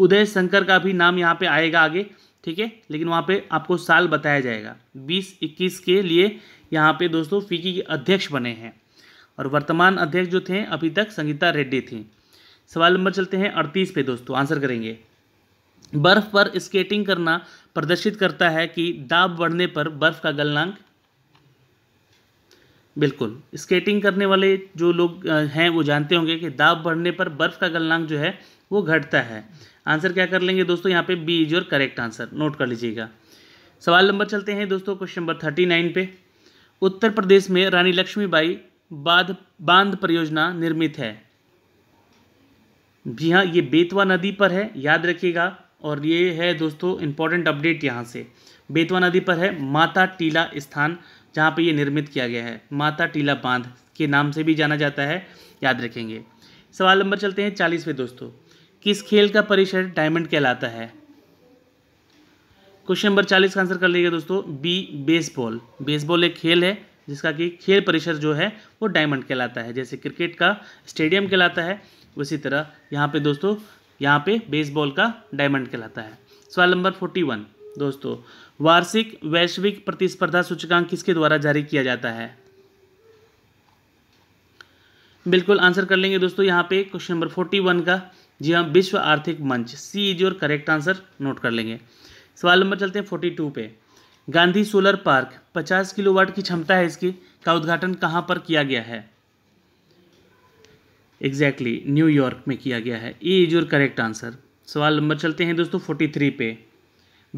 उदय शंकर का भी नाम यहाँ पे आएगा आगे ठीक है लेकिन वहाँ पे आपको साल बताया जाएगा बीस इक्कीस के लिए यहाँ पे दोस्तों फिक्की के अध्यक्ष बने हैं और वर्तमान अध्यक्ष जो थे अभी तक संगीता रेड्डी थी सवाल नंबर चलते हैं अड़तीस पे दोस्तों आंसर करेंगे बर्फ पर स्केटिंग करना प्रदर्शित करता है कि दाब बढ़ने पर बर्फ का गलनांक बिल्कुल स्केटिंग करने वाले जो लोग हैं वो जानते होंगे कि दाब बढ़ने पर बर्फ का गलनांक जो है वो घटता है आंसर क्या कर लेंगे दोस्तों यहाँ पे B is your correct answer note कर लीजिएगा सवाल नंबर चलते हैं दोस्तों क्वेश्चन नंबर थर्टी नाइन पे उत्तर प्रदेश में रानी लक्ष्मीबाई बांध बांध परियोजना निर्मित है जी हाँ ये बेतवा नदी पर है याद रखिएगा और ये है दोस्तों इंपॉर्टेंट अपडेट यहाँ से बेतवा नदी पर है माता टीला स्थान जहाँ पे ये निर्मित किया गया है माता टीला बांध के नाम से भी जाना जाता है याद रखेंगे सवाल नंबर चलते हैं चालीसवें दोस्तों किस खेल का परिसर डायमंड कहलाता है क्वेश्चन नंबर चालीस का आंसर कर लीजिएगा दोस्तों बी बेसबॉल बेसबॉल एक खेल है जिसका कि खेल परिसर जो है वो डायमंड कहलाता है जैसे क्रिकेट का स्टेडियम कहलाता है उसी तरह यहाँ पे दोस्तों यहाँ पे बेसबॉल का डायमंड कहलाता है सवाल नंबर फोर्टी वन दोस्तों वार्षिक वैश्विक प्रतिस्पर्धा सूचकांक किसके द्वारा जारी किया जाता है बिल्कुल आंसर कर लेंगे दोस्तों यहाँ पे क्वेश्चन नंबर फोर्टी वन का जी हाँ विश्व आर्थिक मंच C is your correct answer note कर लेंगे सवाल नंबर चलते हैं फोर्टी टू पे गांधी सोलर पार्क 50 किलोवाट की क्षमता है इसकी का उद्घाटन कहाँ पर किया गया है एग्जैक्टली exactly, न्यूयॉर्क में किया गया है E is your correct answer सवाल नंबर चलते हैं दोस्तों थ्री पे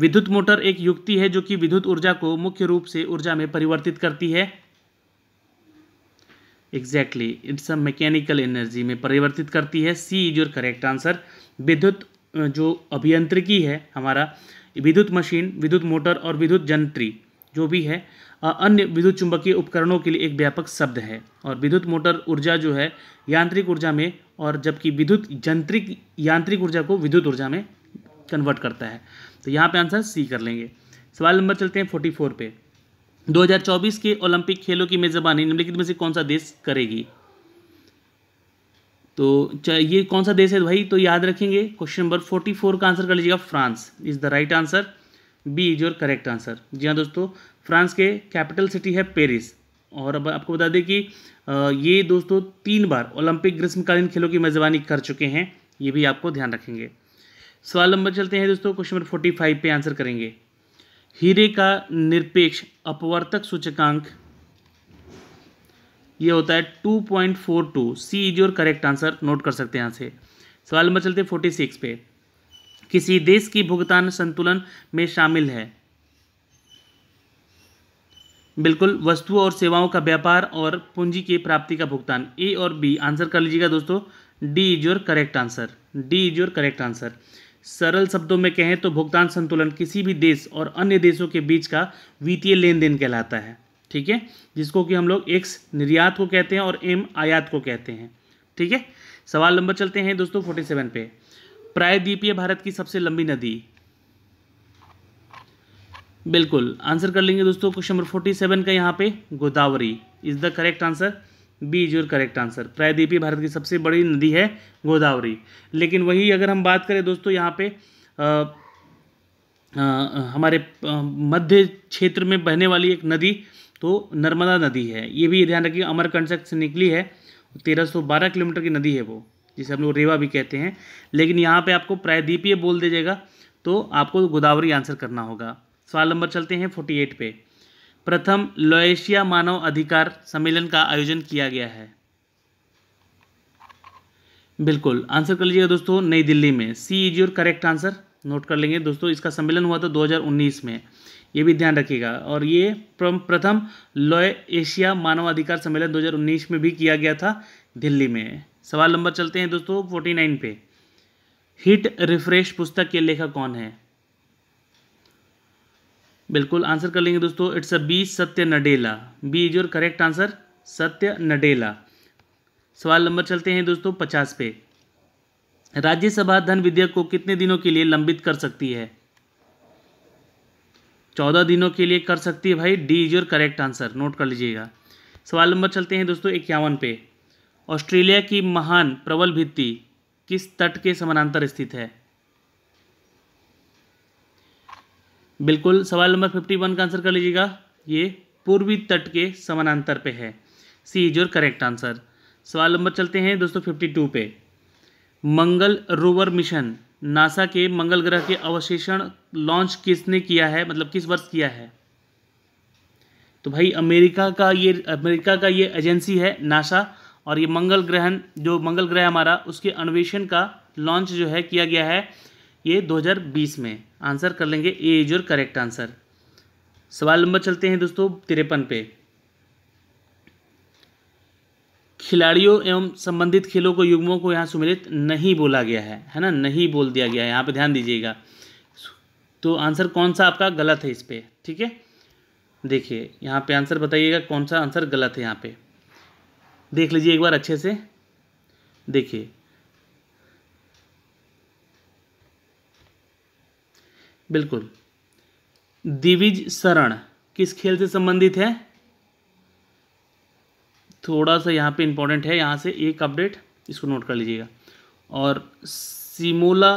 विद्युत मोटर एक युक्ति है जो कि विद्युत ऊर्जा को मुख्य रूप से ऊर्जा में परिवर्तित करती है exactly it's a mechanical energy में परिवर्तित करती है C is your correct answer विद्युत जो अभियंत्रिकी है हमारा विद्युत मशीन विद्युत मोटर और विद्युत जंत्री जो भी है अन्य विद्युत चुंबकीय उपकरणों के लिए एक व्यापक शब्द है और विद्युत मोटर ऊर्जा जो है यांत्रिक ऊर्जा में और जबकि विद्युत जंत्रिक यांत्रिक ऊर्जा को विद्युत ऊर्जा में कन्वर्ट करता है तो यहाँ पे आंसर सी कर लेंगे सवाल नंबर चलते हैं फोर्टी फोर पे 2024 के ओलंपिक खेलों की मेज़बानी निम्नलिखित में से कौन सा देश करेगी तो ये कौन सा देश है भाई तो याद रखेंगे क्वेश्चन नंबर फोर्टी फोर का आंसर कर लीजिएगा France is the right answer B is your correct answer जी हाँ दोस्तों फ्रांस के कैपिटल सिटी है पेरिस और अब आपको बता दें कि ये दोस्तों तीन बार ओलंपिक ग्रीष्मकालीन खेलों की मेज़बानी कर चुके हैं ये भी आपको ध्यान रखेंगे सवाल नंबर चलते हैं दोस्तों क्वेश्चन नंबर फोर्टी फाइव पे आंसर करेंगे हीरे का निरपेक्ष अपवर्तक सूचकांक ये होता है two point four two C is your correct answer note कर सकते हैं यहाँ से सवाल नंबर चलते फोर्टी सिक्स पे किसी देश की भुगतान संतुलन में शामिल है बिल्कुल वस्तुओं और सेवाओं का व्यापार और पूंजी की प्राप्ति का भुगतान ए और बी आंसर कर लीजिएगा दोस्तों D is your correct answer D is your correct answer सरल शब्दों में कहें तो भुगतान संतुलन किसी भी देश और अन्य देशों के बीच का वित्तीय लेन देन कहलाता है ठीक है जिसको कि हम लोग एक्स निर्यात को कहते हैं और एम आयात को कहते हैं ठीक है सवाल नंबर चलते हैं दोस्तों फोर्टी सेवन पे प्रायद्वीपीय भारत की सबसे लंबी नदी बिल्कुल आंसर कर लेंगे दोस्तों क्वेश्चन नंबर फोर्टी सेवन का यहाँ पे Godavari is the correct answer B is your correct answer प्रायद्वीपीय भारत की सबसे बड़ी नदी है गोदावरी लेकिन वही अगर हम बात करें दोस्तों यहाँ पे आ, आ, हमारे मध्य क्षेत्र में बहने वाली एक नदी तो नर्मदा नदी है ये भी ध्यान रखिए अमरकंटक से निकली है 1312 किलोमीटर की नदी है वो जिसे हम लोग रेवा भी कहते हैं लेकिन यहाँ पे आपको प्रायद्वीपीय बोल दीजिएगा तो आपको गोदावरी आंसर करना होगा सवाल नंबर चलते हैं 48 पे प्रथम लोएशिया मानव अधिकार सम्मेलन का आयोजन किया गया है बिल्कुल आंसर कर लीजिएगा दोस्तों नई दिल्ली में C is your correct answer note कर लेंगे दोस्तों इसका सम्मेलन हुआ था 2019 में ये भी ध्यान रखिएगा और ये प्रथम लॉय एशिया मानवाधिकार सम्मेलन 2019 में भी किया गया था दिल्ली में सवाल नंबर चलते हैं दोस्तों 49 पे हिट रिफ्रेश पुस्तक के लेखक कौन है बिल्कुल आंसर कर लेंगे दोस्तों it's a B Satya Nadella B is your correct answer Satya Nadella सवाल नंबर चलते हैं दोस्तों पचास पे राज्यसभा धन विधेयक को कितने दिनों के लिए लंबित कर सकती है चौदह दिनों के लिए कर सकती है भाई D is your correct answer note कर लीजिएगा सवाल नंबर चलते हैं दोस्तों इक्यावन पे ऑस्ट्रेलिया की महान प्रबल भित्ति किस तट के समानांतर स्थित है बिल्कुल सवाल नंबर फिफ्टी वन का आंसर कर लीजिएगा ये पूर्वी तट के समानांतर पे है C is your correct answer सवाल नंबर चलते हैं दोस्तों फिफ्टी टू पे मंगल रोवर मिशन नासा के मंगल ग्रह के अवशेषण लॉन्च किसने किया है मतलब किस वर्ष किया है तो भाई अमेरिका का ये अमेरिका का ये एजेंसी है नासा और ये मंगल ग्रहण जो मंगल ग्रह हमारा उसके अन्वेषण का लॉन्च जो है किया गया है ये 2020 में आंसर कर लेंगे A is your correct answer सवाल नंबर चलते हैं दोस्तों तिरपन पे खिलाड़ियों एवं संबंधित खेलों को युग्मों को यहाँ सुमिलित नहीं बोला गया है है ना नहीं बोल दिया गया है यहाँ पे ध्यान दीजिएगा तो आंसर कौन सा आपका गलत है इस पर ठीक है देखिए यहाँ पे आंसर बताइएगा कौन सा आंसर गलत है यहाँ पे देख लीजिए एक बार अच्छे से देखिए बिल्कुल दिविज शरण किस खेल से संबंधित है थोड़ा सा यहाँ पे इम्पोर्टेंट है यहाँ से एक अपडेट इसको नोट कर लीजिएगा और सिमोला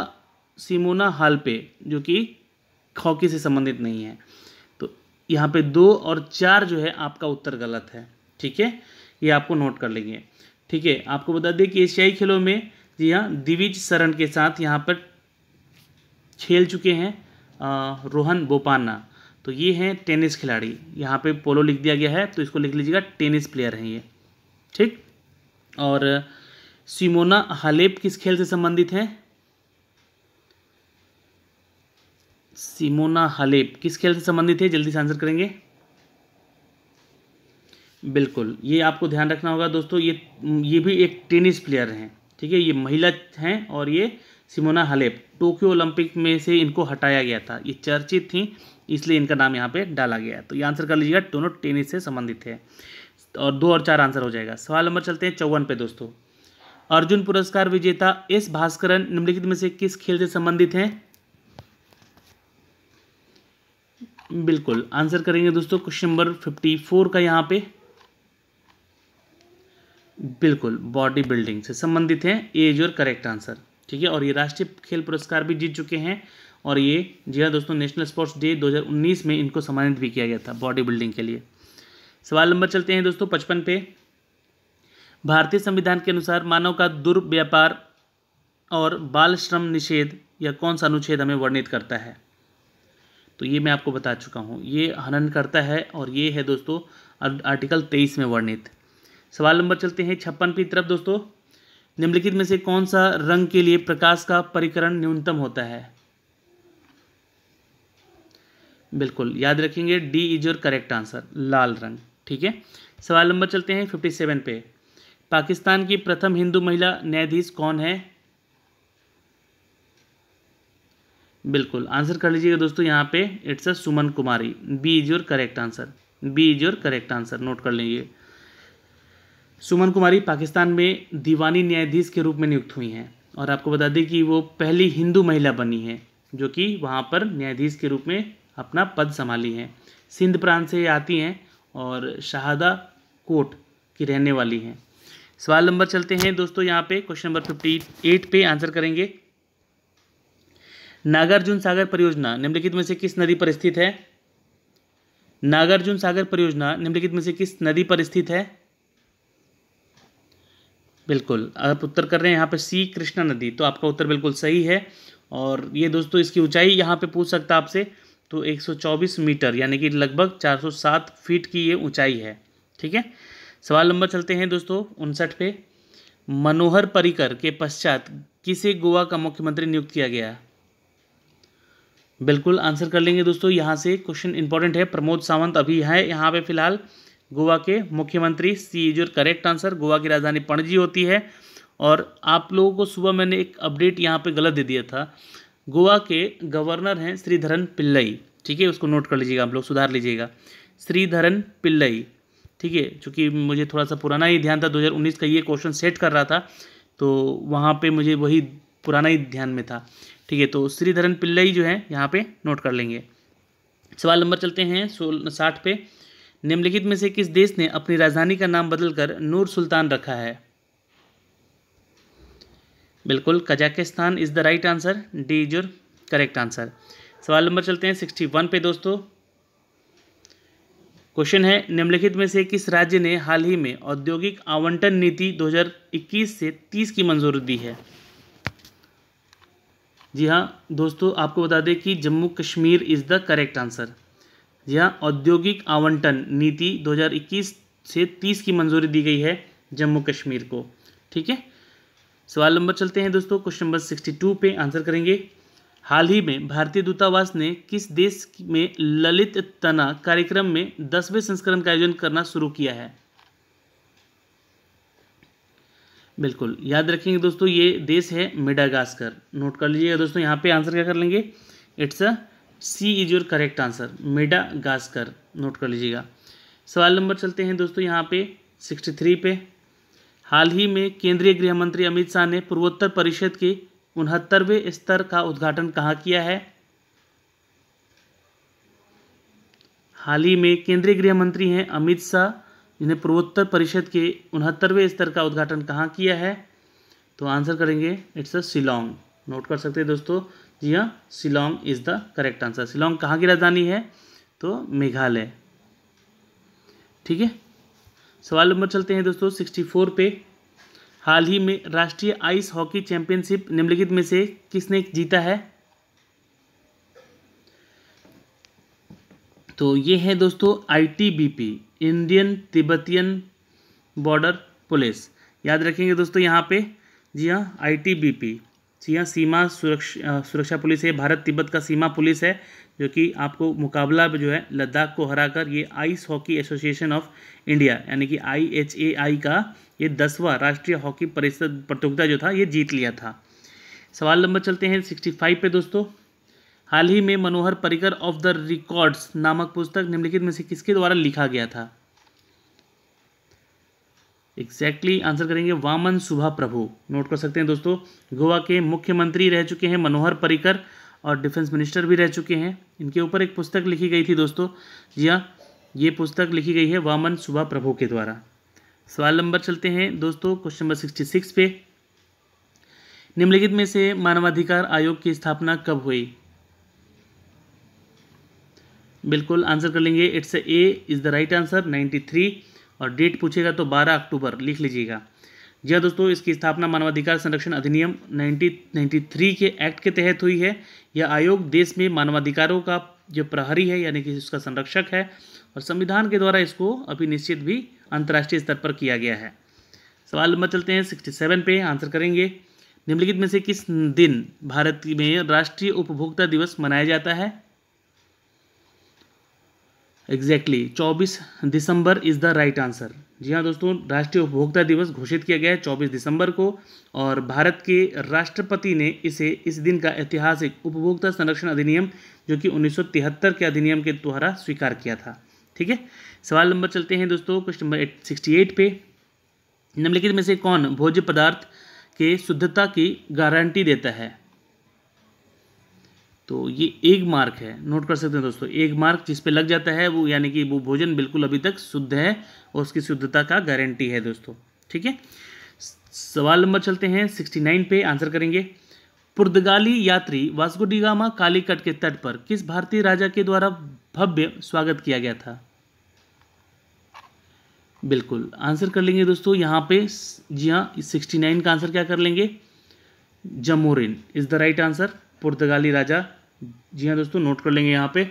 सिमोना पे जो कि हॉकी से संबंधित नहीं है तो यहाँ पे दो और चार जो है आपका उत्तर गलत है ठीक है ये आपको नोट कर लेंगे ठीक है आपको बता दें कि एशियाई खेलों में जी हाँ दिविज शरण के साथ यहाँ पर खेल चुके हैं आ, रोहन बोपाना तो ये हैं टेनिस खिलाड़ी यहाँ पे पोलो लिख दिया गया है तो इसको लिख लीजिएगा टेनिस प्लेयर हैं ये ठीक और सिमोना हालेप किस खेल से संबंधित है सिमोना हालेप किस खेल से संबंधित है जल्दी से आंसर करेंगे बिल्कुल ये आपको ध्यान रखना होगा दोस्तों ये ये भी एक टेनिस प्लेयर हैं ठीक है ये महिला हैं और ये सिमोना हालेप टोक्यो ओलंपिक में से इनको हटाया गया था ये चर्चित थी इसलिए इनका नाम यहाँ पे डाला गया है तो ये आंसर कर लीजिएगा दोनों टेनिस से संबंधित है और दो और चार आंसर हो जाएगा सवाल नंबर चलते हैं चौवन पे दोस्तों अर्जुन पुरस्कार विजेता एस भास्करन निम्नलिखित में से किस खेल से संबंधित हैं बिल्कुल आंसर करेंगे दोस्तों क्वेश्चन नंबर फिफ्टी फोर का यहाँ पे बिल्कुल बॉडी बिल्डिंग से संबंधित हैं ये इज योर करेक्ट आंसर ठीक है और ये राष्ट्रीय खेल पुरस्कार भी जीत चुके हैं और ये जी हाँ दोस्तों नेशनल स्पोर्ट्स डे 2019 में इनको सम्मानित भी किया गया था बॉडी बिल्डिंग के लिए सवाल नंबर चलते हैं दोस्तों पचपन पे भारतीय संविधान के अनुसार मानव का दुर्व्यापार और बाल श्रम निषेध या कौन सा अनुच्छेद हमें वर्णित करता है तो ये मैं आपको बता चुका हूँ ये हनन करता है और ये है दोस्तों आर्टिकल तेईस में वर्णित सवाल नंबर चलते हैं छप्पन की तरफ दोस्तों निम्नलिखित में से कौन सा रंग के लिए प्रकाश का परिकरण न्यूनतम होता है बिल्कुल याद रखेंगे D is your correct answer लाल रंग ठीक है सवाल नंबर चलते हैं फिफ्टी सेवन पे पाकिस्तान की प्रथम हिंदू महिला न्यायाधीश कौन है बिल्कुल आंसर कर लीजिएगा दोस्तों यहाँ पे it's a Suman Kumari B is your correct answer B is your correct answer note कर लेंगे सुमन कुमारी पाकिस्तान में दीवानी न्यायाधीश के रूप में नियुक्त हुई हैं और आपको बता दें कि वो पहली हिंदू महिला बनी है जो कि वहाँ पर न्यायाधीश के रूप में अपना पद संभाली हैं सिंध प्रांत से आती हैं और शहादा कोट की रहने वाली हैं सवाल नंबर चलते हैं दोस्तों यहाँ पे क्वेश्चन नंबर फिफ्टी एट पे आंसर करेंगे नागार्जुन सागर परियोजना निम्नलिखित में से किस नदी पर स्थित है नागार्जुन सागर परियोजना निम्नलिखित में से किस नदी पर स्थित है बिल्कुल आप उत्तर कर रहे हैं यहाँ पर सी कृष्णा नदी तो आपका उत्तर बिल्कुल सही है और ये दोस्तों इसकी ऊंचाई यहाँ पे पूछ सकता आपसे तो 124 मीटर यानी कि लगभग 407 फीट की ये ऊंचाई है ठीक है सवाल नंबर चलते हैं दोस्तों उनसठ पे मनोहर परिकर के पश्चात किसे गोवा का मुख्यमंत्री नियुक्त किया गया बिल्कुल आंसर कर लेंगे दोस्तों यहाँ से क्वेश्चन इंपॉर्टेंट है प्रमोद सावंत अभी है यहाँ पे फिलहाल गोवा के मुख्यमंत्री C is your correct answer Goa की राजधानी पणजी होती है और आप लोगों को सुबह मैंने एक अपडेट यहाँ पे गलत दे दिया था गोवा के गवर्नर हैं श्रीधरन पिल्लई ठीक है उसको नोट कर लीजिएगा आप लोग सुधार लीजिएगा श्रीधरन पिल्लई ठीक है चूँकि मुझे थोड़ा सा पुराना ही ध्यान था 2019 का ये क्वेश्चन सेट कर रहा था तो वहाँ पे मुझे वही पुराना ही ध्यान में था ठीक है तो श्रीधरन पिल्लई जो है यहाँ पे नोट कर लेंगे सवाल नंबर चलते हैं सोल साठ पे निम्नलिखित में से किस देश ने अपनी राजधानी का नाम बदलकर नूर सुल्तान रखा है बिल्कुल Kazakhstan is the right answer D is your correct answer सवाल नंबर चलते हैं सिक्सटी वन पे दोस्तों क्वेश्चन है निम्नलिखित में से किस राज्य ने हाल ही में औद्योगिक आवंटन नीति 2021 से 30 की मंजूरी दी है जी हाँ दोस्तों आपको बता दें कि Jammu Kashmir is the correct answer जी हाँ औद्योगिक आवंटन नीति 2021 से 30 की मंजूरी दी गई है जम्मू कश्मीर को ठीक है सवाल नंबर चलते हैं दोस्तों क्वेश्चन नंबर सिक्सटी टू पे आंसर करेंगे हाल ही में भारतीय दूतावास ने किस देश में ललित तना कार्यक्रम में दसवें संस्करण का आयोजन करना शुरू किया है बिल्कुल याद रखेंगे दोस्तों ये देश है मेडागास्कर नोट कर लीजिएगा दोस्तों यहाँ पे आंसर क्या कर लेंगे it's a C is your correct answer Madagascar note कर लीजिएगा सवाल नंबर चलते हैं दोस्तों यहाँ पे सिक्सटी थ्री पे हाल ही में केंद्रीय गृह मंत्री अमित शाह ने पूर्वोत्तर परिषद के उनहत्तरवें स्तर का उद्घाटन कहाँ किया है हाल ही में केंद्रीय गृह मंत्री हैं अमित शाह जिन्हें पूर्वोत्तर परिषद के उनहत्तरवें स्तर का उद्घाटन कहाँ किया है तो आंसर करेंगे इट्स अ शिलोंग नोट कर सकते हैं दोस्तों जी हाँ Shillong is the correct answer Shillong कहाँ की राजधानी है तो मेघालय ठीक है सवाल नंबर चलते हैं दोस्तों सिक्सटी फोर पे हाल ही में राष्ट्रीय आइस हॉकी चैंपियनशिप निम्नलिखित में से किसने जीता है तो ये है दोस्तों ITBP Indian Tibetan border police याद रखेंगे दोस्तों यहाँ पे जी हाँ आईटीबीपी जी हाँ सीमा सुरक्षा सुरक्षा पुलिस है भारत तिब्बत का सीमा पुलिस है जो कि आपको मुकाबला जो है लद्दाख को हराकर ये ice hockey association of India यानी कि आई एच ए आई का ये दसवां राष्ट्रीय हॉकी परिषद प्रतियोगिता जो था ये जीत लिया था सवाल नंबर चलते हैं सिक्सटी फाइव पे दोस्तों हाल ही में Manohar Parrikar off the records नामक पुस्तक निम्नलिखित में से किसके द्वारा लिखा गया था एग्जैक्टली exactly आंसर करेंगे वामन सुभा प्रभु नोट कर सकते हैं दोस्तों गोवा के मुख्यमंत्री रह चुके हैं मनोहर परिकर और डिफेंस मिनिस्टर भी रह चुके हैं इनके ऊपर एक पुस्तक लिखी गई थी दोस्तों जी हाँ ये पुस्तक लिखी गई है वामन सुबह प्रभु के द्वारा सवाल नंबर चलते हैं दोस्तों क्वेश्चन नंबर सिक्सटी सिक्स पे निम्नलिखित में से मानवाधिकार आयोग की स्थापना कब हुई बिल्कुल आंसर कर लेंगे it's A is the right answer ninety three और डेट पूछेगा तो बारह अक्टूबर लिख लीजिएगा यह हाँ दोस्तों इसकी स्थापना मानवाधिकार संरक्षण अधिनियम 1993 के एक्ट के तहत हुई है यह आयोग देश में मानवाधिकारों का जो प्रहरी है यानी कि उसका संरक्षक है और संविधान के द्वारा इसको अभी निश्चित भी अंतर्राष्ट्रीय स्तर पर किया गया है सवाल नंबर चलते हैं सिक्सटी सेवन पे आंसर करेंगे निम्नलिखित में से किस दिन भारत में राष्ट्रीय उपभोक्ता दिवस मनाया जाता है एग्जैक्टली चौबीस दिसंबर इज द राइट आंसर जी हाँ दोस्तों राष्ट्रीय उपभोक्ता दिवस घोषित किया गया है चौबीस दिसंबर को और भारत के राष्ट्रपति ने इसे इस दिन का ऐतिहासिक उपभोक्ता संरक्षण अधिनियम जो कि 1973 के अधिनियम के द्वारा स्वीकार किया था ठीक है सवाल नंबर चलते हैं दोस्तों क्वेश्चन नंबर एट पे निम्नलिखित में से कौन भोज्य पदार्थ के शुद्धता की गारंटी देता है तो ये एक मार्क है नोट कर सकते हैं दोस्तों एक मार्क जिस पे लग जाता है वो यानी कि वो भोजन बिल्कुल अभी तक शुद्ध है और उसकी शुद्धता का गारंटी है दोस्तों ठीक है सवाल नंबर चलते हैं सिक्सटी नाइन पे आंसर करेंगे पुर्तगाली यात्री वास्को डिगामा कालीकट के तट पर किस भारतीय राजा के द्वारा भव्य स्वागत किया गया था बिल्कुल आंसर कर लेंगे दोस्तों यहाँ पे जी हाँ सिक्सटी नाइन का आंसर क्या कर लेंगे Zamorin is the right answer पुर्तगाली राजा जी हाँ दोस्तों नोट कर लेंगे यहाँ पे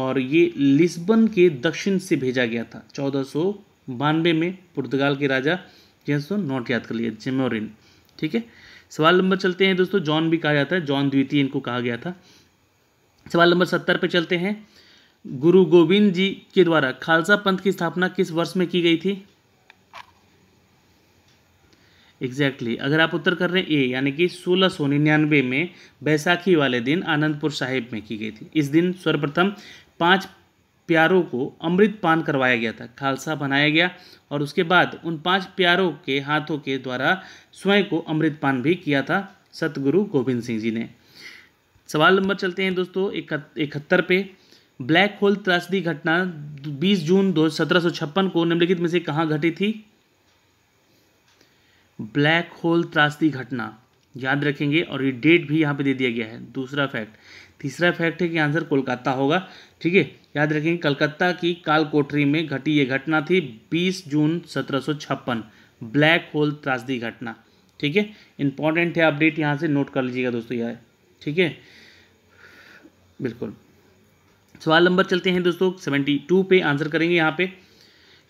और ये लिस्बन के दक्षिण से भेजा गया था चौदह सौ बानवे में पुर्तगाल के राजा जिसको नोट याद कर लिया जेमोरिन ठीक है सवाल नंबर चलते हैं दोस्तों जॉन भी कहा जाता है जॉन द्वितीय इनको कहा गया था सवाल नंबर सत्तर पे चलते हैं गुरु गोविंद जी के द्वारा खालसा पंथ की स्थापना किस वर्ष में की गई थी एग्जैक्टली exactly. अगर आप उत्तर कर रहे हैं ए यानी कि सोलह सौ निन्यानवे में बैसाखी वाले दिन आनंदपुर साहिब में की गई थी इस दिन सर्वप्रथम पांच प्यारों को अमृत पान करवाया गया था खालसा बनाया गया और उसके बाद उन पांच प्यारों के हाथों के द्वारा स्वयं को अमृत पान भी किया था सतगुरु गोविंद सिंह जी ने सवाल नंबर चलते हैं दोस्तों इकहत्तर पे ब्लैक होल त्रासदी घटना 20 जून दो सत्रह को निम्नलिखित में से कहाँ घटी थी ब्लैक होल त्रासदी घटना याद रखेंगे और ये डेट भी यहाँ पे दे दिया गया है दूसरा फैक्ट तीसरा फैक्ट है कि आंसर कोलकाता होगा ठीक है याद रखें कलकत्ता की काल कोठरी में घटी ये घटना थी 20 जून सत्रह ब्लैक होल त्रासदी घटना ठीक है इंपॉर्टेंट है अपडेट यहाँ से नोट कर लीजिएगा दोस्तों यह ठीक है बिल्कुल सवाल नंबर चलते हैं दोस्तों सेवेंटी टू पे आंसर करेंगे यहाँ पे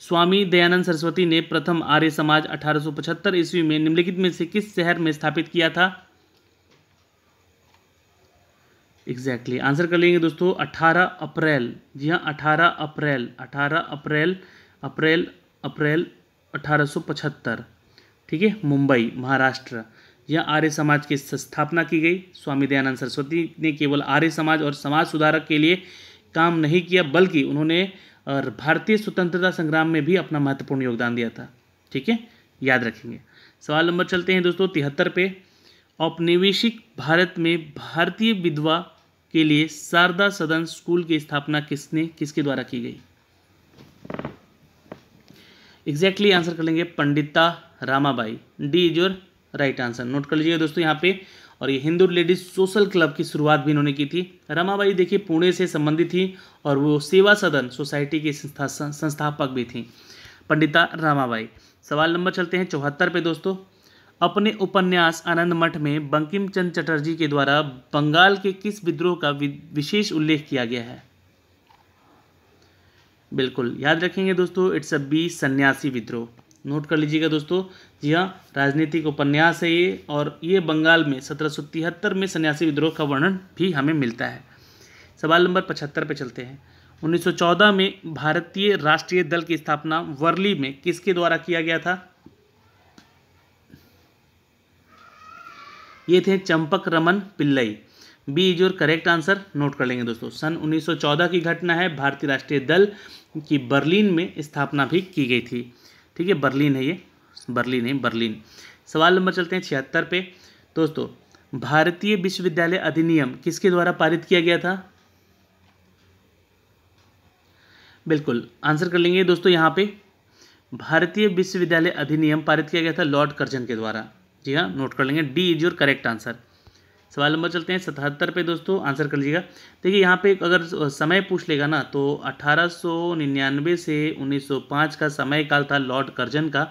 स्वामी दयानंद सरस्वती ने प्रथम आर्य समाज 1875 ईस्वी में निम्नलिखित में से किस शहर में स्थापित किया था एग्जैक्टली exactly. आंसर कर लेंगे दोस्तों 18 अप्रैल जी हाँ 18 अप्रैल 18 अप्रैल अप्रैल अप्रैल 1875 ठीक है मुंबई महाराष्ट्र यहाँ आर्य समाज की स्थापना की गई स्वामी दयानंद सरस्वती ने केवल आर्य समाज और समाज सुधारक के लिए काम नहीं किया बल्कि उन्होंने भारतीय स्वतंत्रता संग्राम में भी अपना महत्वपूर्ण योगदान दिया था ठीक है याद रखेंगे सवाल नंबर चलते हैं दोस्तों तिहत्तर पे औपनिवेशिक भारत में भारतीय विधवा के लिए शारदा सदन स्कूल की स्थापना किसने किसके द्वारा की गई एग्जैक्टली आंसर कर लेंगे Pandita Ramabai D is your right answer note कर लीजिएगा दोस्तों यहाँ पे और ये हिंदू लेडीज सोशल क्लब की शुरुआत भी इन्होंने की थी रमाबाई देखिए पुणे से संबंधित थी और वो सेवा सदन सोसाइटी की संस्था संस्थापक भी थी पंडिता रामाबाई सवाल नंबर चलते हैं चौहत्तर पे दोस्तों अपने उपन्यास आनंद मठ में बंकिम चंद चटर्जी के द्वारा बंगाल के किस विद्रोह का विशेष उल्लेख किया गया है बिल्कुल याद रखेंगे दोस्तों इट्स अ बी सन्यासी विद्रोह नोट कर लीजिएगा दोस्तों जी हाँ राजनीतिक उपन्यास है ये और ये बंगाल में सत्रह में सन्यासी विद्रोह का वर्णन भी हमें मिलता है सवाल नंबर पचहत्तर पे चलते हैं 1914 में भारतीय राष्ट्रीय दल की स्थापना वर्ली में किसके द्वारा किया गया था ये थे Champak Raman Pillai B is your correct answer note कर लेंगे दोस्तों सन 1914 की घटना है भारतीय राष्ट्रीय दल की बर्लिन में स्थापना भी की गई थी ठीक है बर्लिन है ये बर्लिन है बर्लिन सवाल नंबर चलते हैं छिहत्तर पे दोस्तों भारतीय विश्वविद्यालय अधिनियम किसके द्वारा पारित किया गया था बिल्कुल आंसर कर लेंगे दोस्तों यहाँ पे भारतीय विश्वविद्यालय अधिनियम पारित किया गया था लॉर्ड कर्जन के द्वारा जी हाँ नोट कर लेंगे D is your correct answer सवाल नंबर चलते हैं सतहत्तर पे दोस्तों आंसर कर लीजिएगा देखिए यहाँ पे अगर समय पूछ लेगा ना तो 1899 से 1905 का समय काल था लॉर्ड कर्जन का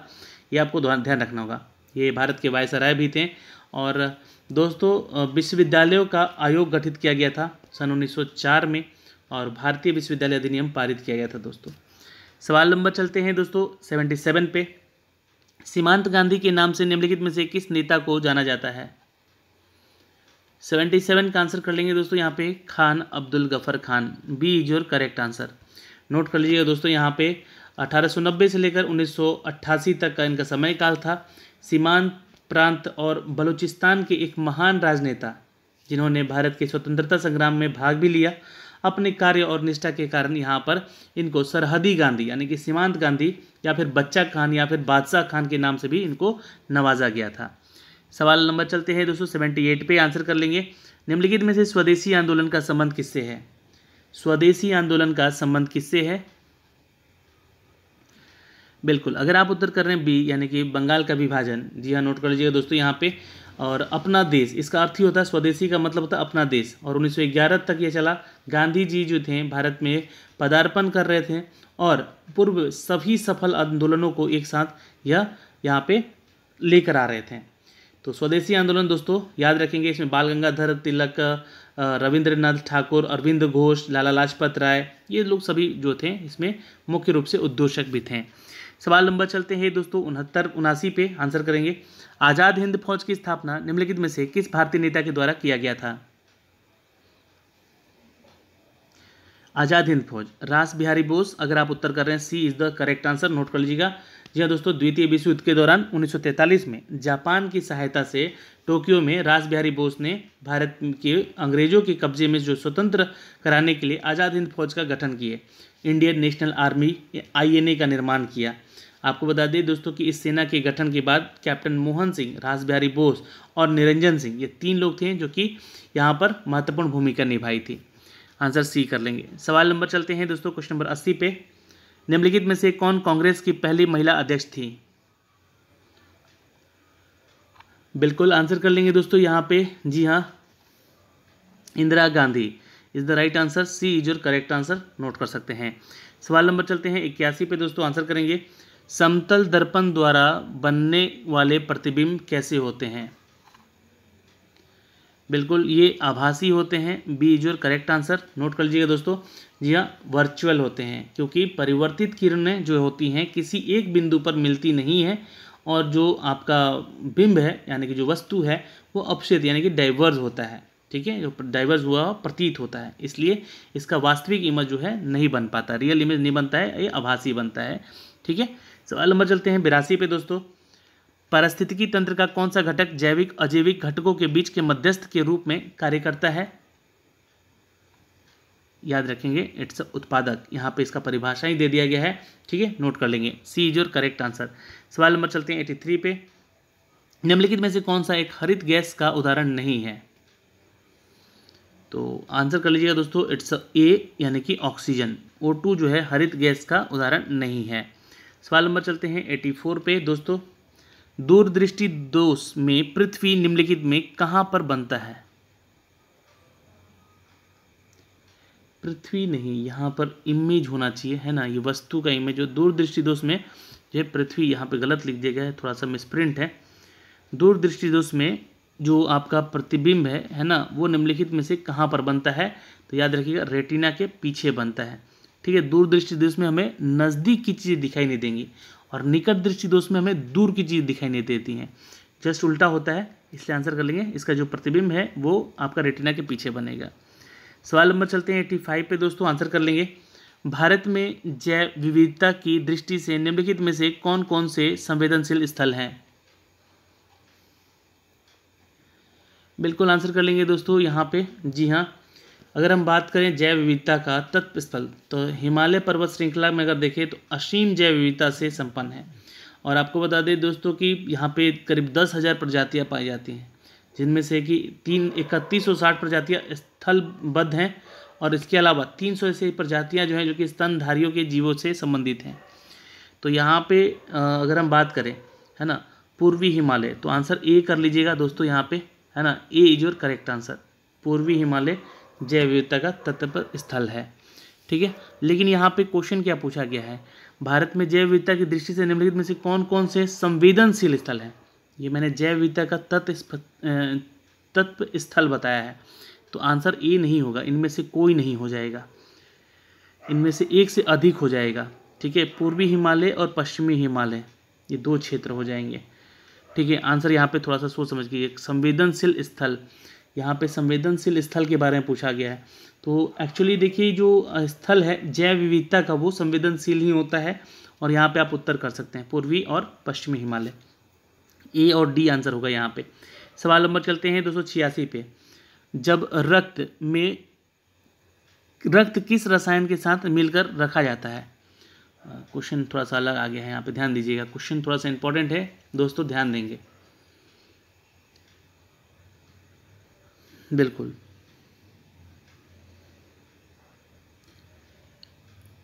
ये आपको ध्यान रखना होगा ये भारत के वायसराय भी थे और दोस्तों विश्वविद्यालयों का आयोग गठित किया गया था सन 1904 में और भारतीय विश्वविद्यालय अधिनियम पारित किया गया था दोस्तों सवाल नंबर चलते हैं दोस्तों सेवेंटी पे सीमांत गांधी के नाम से निम्नलिखित में से किस नेता को जाना जाता है सेवेंटी सेवन का आंसर कर लेंगे दोस्तों यहाँ पे Khan Abdul Gaffar Khan B is your correct answer note कर लीजिएगा दोस्तों यहाँ पे 1890 से लेकर 1988 तक का इनका समय काल था सीमांत प्रांत और बलूचिस्तान के एक महान राजनेता जिन्होंने भारत के स्वतंत्रता संग्राम में भाग भी लिया अपने कार्य और निष्ठा के कारण यहाँ पर इनको सरहदी गांधी यानी कि सीमांत गांधी या फिर बच्चा खान या फिर बादशाह खान के नाम से भी इनको नवाजा गया था सवाल नंबर चलते हैं दोस्तों सेवेंटी एट पे आंसर कर लेंगे निम्नलिखित में से स्वदेशी आंदोलन का संबंध किससे है स्वदेशी आंदोलन का संबंध किससे है बिल्कुल अगर आप उत्तर कर रहे हैं बी यानी कि बंगाल का विभाजन जी हाँ नोट कर लीजिएगा दोस्तों यहाँ पे और अपना देश इसका अर्थ ही होता है स्वदेशी का मतलब होता है अपना देश और 1911 तक ये चला गांधी जी जो थे भारत में पदार्पण कर रहे थे और पूर्व सभी सफल आंदोलनों को एक साथ यह यहाँ पे लेकर आ रहे थे तो स्वदेशी आंदोलन दोस्तों याद रखेंगे इसमें बाल गंगाधर तिलक रविंद्रनाथ ठाकुर अरविंद घोष लाला लाजपत राय ये लोग सभी जो थे इसमें मुख्य रूप से उद्घोषक भी थे सवाल नंबर चलते हैं दोस्तों उनहत्तर उनासी पे आंसर करेंगे आज़ाद हिंद फौज की स्थापना निम्नलिखित में से किस भारतीय नेता के द्वारा किया गया था आज़ाद हिंद फौज रास बिहारी बोस अगर आप उत्तर कर रहे हैं C is the correct answer note कर लीजिएगा जी हाँ दोस्तों द्वितीय विश्व युद्ध के दौरान 1943 में जापान की सहायता से टोक्यो में राज बिहारी बोस ने भारत के अंग्रेजों के कब्जे में जो स्वतंत्र कराने के लिए आज़ाद हिंद फौज का गठन किए इंडियन नेशनल आर्मी आईएनए का निर्माण किया आपको बता दें दोस्तों कि इस सेना के गठन के बाद कैप्टन मोहन सिंह राजबिहारी बिहारी बोस और निरंजन सिंह ये तीन लोग थे जो कि यहाँ पर महत्वपूर्ण भूमिका निभाई थी आंसर सी कर लेंगे सवाल नंबर चलते हैं दोस्तों क्वेश्चन नंबर अस्सी पे निम्नलिखित में से कौन कांग्रेस की पहली महिला अध्यक्ष थी बिल्कुल आंसर कर लेंगे दोस्तों यहाँ पे जी हाँ Indira Gandhi is the right answer C is your correct answer note कर सकते हैं सवाल नंबर चलते हैं इक्यासी पे दोस्तों आंसर करेंगे समतल दर्पण द्वारा बनने वाले प्रतिबिंब कैसे होते हैं बिल्कुल ये आभासी होते हैं B is your correct answer note कर लीजिएगा दोस्तों जी हाँ वर्चुअल होते हैं क्योंकि परिवर्तित किरणें जो होती हैं किसी एक बिंदु पर मिलती नहीं है और जो आपका बिंब है यानी कि जो वस्तु है वो अपशित यानी कि डाइवर्स होता है ठीक है जो डाइवर्स हुआ प्रतीत होता है इसलिए इसका वास्तविक इमेज जो है नहीं बन पाता रियल इमेज नहीं बनता है ये आभासी बनता है ठीक है सवाल नंबर चलते हैं बिरासी पे दोस्तों पारिस्थितिकी तंत्र का कौन सा घटक जैविक अजैविक घटकों के बीच के मध्यस्थ के रूप में कार्य करता है याद रखेंगे इट्स उत्पादक यहाँ पे इसका परिभाषा ही दे दिया गया है ठीक है नोट कर लेंगे C is your correct answer सवाल नंबर चलते हैं एटी थ्री पे निम्नलिखित में से कौन सा एक हरित गैस का उदाहरण नहीं है तो आंसर कर लीजिएगा दोस्तों इट्स ए यानी कि ऑक्सीजन ओ टू जो है हरित गैस का उदाहरण नहीं है सवाल नंबर चलते हैं एटी फोर पे दोस्तों दूरदृष्टि दोष में पृथ्वी निम्नलिखित में कहां पर बनता है पृथ्वी नहीं यहाँ पर इमेज होना चाहिए है ना ये वस्तु का इमेज जो दूरदृष्टि दोष में जो पृथ्वी यहाँ पे गलत लिख दिया गया है थोड़ा सा मिसप्रिंट है दूरदृष्टि दोष में जो आपका प्रतिबिंब है है ना वो निम्नलिखित में से कहाँ पर बनता है तो याद रखिएगा रेटिना के पीछे बनता है ठीक है दूरदृष्टि दोष में हमें नज़दीक की चीज़ें दिखाई नहीं देंगी और निकट दृष्टि दोष में हमें दूर की चीज़ दिखाई नहीं देती हैं जस्ट उल्टा होता है इसलिए आंसर कर लेंगे इसका जो प्रतिबिंब है वो आपका रेटिना के पीछे बनेगा सवाल नंबर चलते हैं एट्टी फाइव पे दोस्तों आंसर कर लेंगे भारत में जैव विविधता की दृष्टि से निम्नलिखित में से कौन कौन से संवेदनशील स्थल हैं बिल्कुल आंसर कर लेंगे दोस्तों यहाँ पे जी हाँ अगर हम बात करें जैव विविधता का तत्व स्थल तो हिमालय पर्वत श्रृंखला में अगर देखें तो असीम जैव विविधता से संपन्न है और आपको बता दें दोस्तों कि यहाँ पे करीब दस हज़ार प्रजातियाँ पाई जाती हैं जिनमें से कि तीन इकतीस सौ साठ प्रजातियाँ स्थलबद्ध हैं और इसके अलावा तीन सौ ऐसी प्रजातियाँ जो हैं जो कि स्तनधारियों के जीवों से संबंधित हैं तो यहाँ पे अगर हम बात करें है ना पूर्वी हिमालय तो आंसर ए कर लीजिएगा दोस्तों यहाँ पे है ना A is your correct answer पूर्वी हिमालय जैव विविधता का तत्व स्थल है ठीक है लेकिन यहाँ पे क्वेश्चन क्या पूछा गया है भारत में जैव विविधता की दृष्टि से निम्नलिखित में से कौन कौन से संवेदनशील स्थल हैं ये मैंने जैव विविधता का तत्व तत्व स्थल बताया है तो आंसर ए नहीं होगा इनमें से कोई नहीं हो जाएगा इनमें से एक से अधिक हो जाएगा ठीक है पूर्वी हिमालय और पश्चिमी हिमालय ये दो क्षेत्र हो जाएंगे ठीक है आंसर यहाँ पे थोड़ा सा सोच समझ कीजिए संवेदनशील स्थल यहाँ पे संवेदनशील स्थल के बारे में पूछा गया है तो एक्चुअली देखिए जो स्थल है जैव विविधता का वो संवेदनशील ही होता है और यहाँ पे आप उत्तर कर सकते हैं पूर्वी और पश्चिमी हिमालय ए और डी आंसर होगा यहाँ पे सवाल नंबर चलते हैं दो पे जब रक्त में रक्त किस रसायन के साथ मिलकर रखा जाता है क्वेश्चन थोड़ा सा अलग आ गया है यहाँ पे ध्यान दीजिएगा क्वेश्चन थोड़ा सा इंपॉर्टेंट है दोस्तों ध्यान देंगे बिल्कुल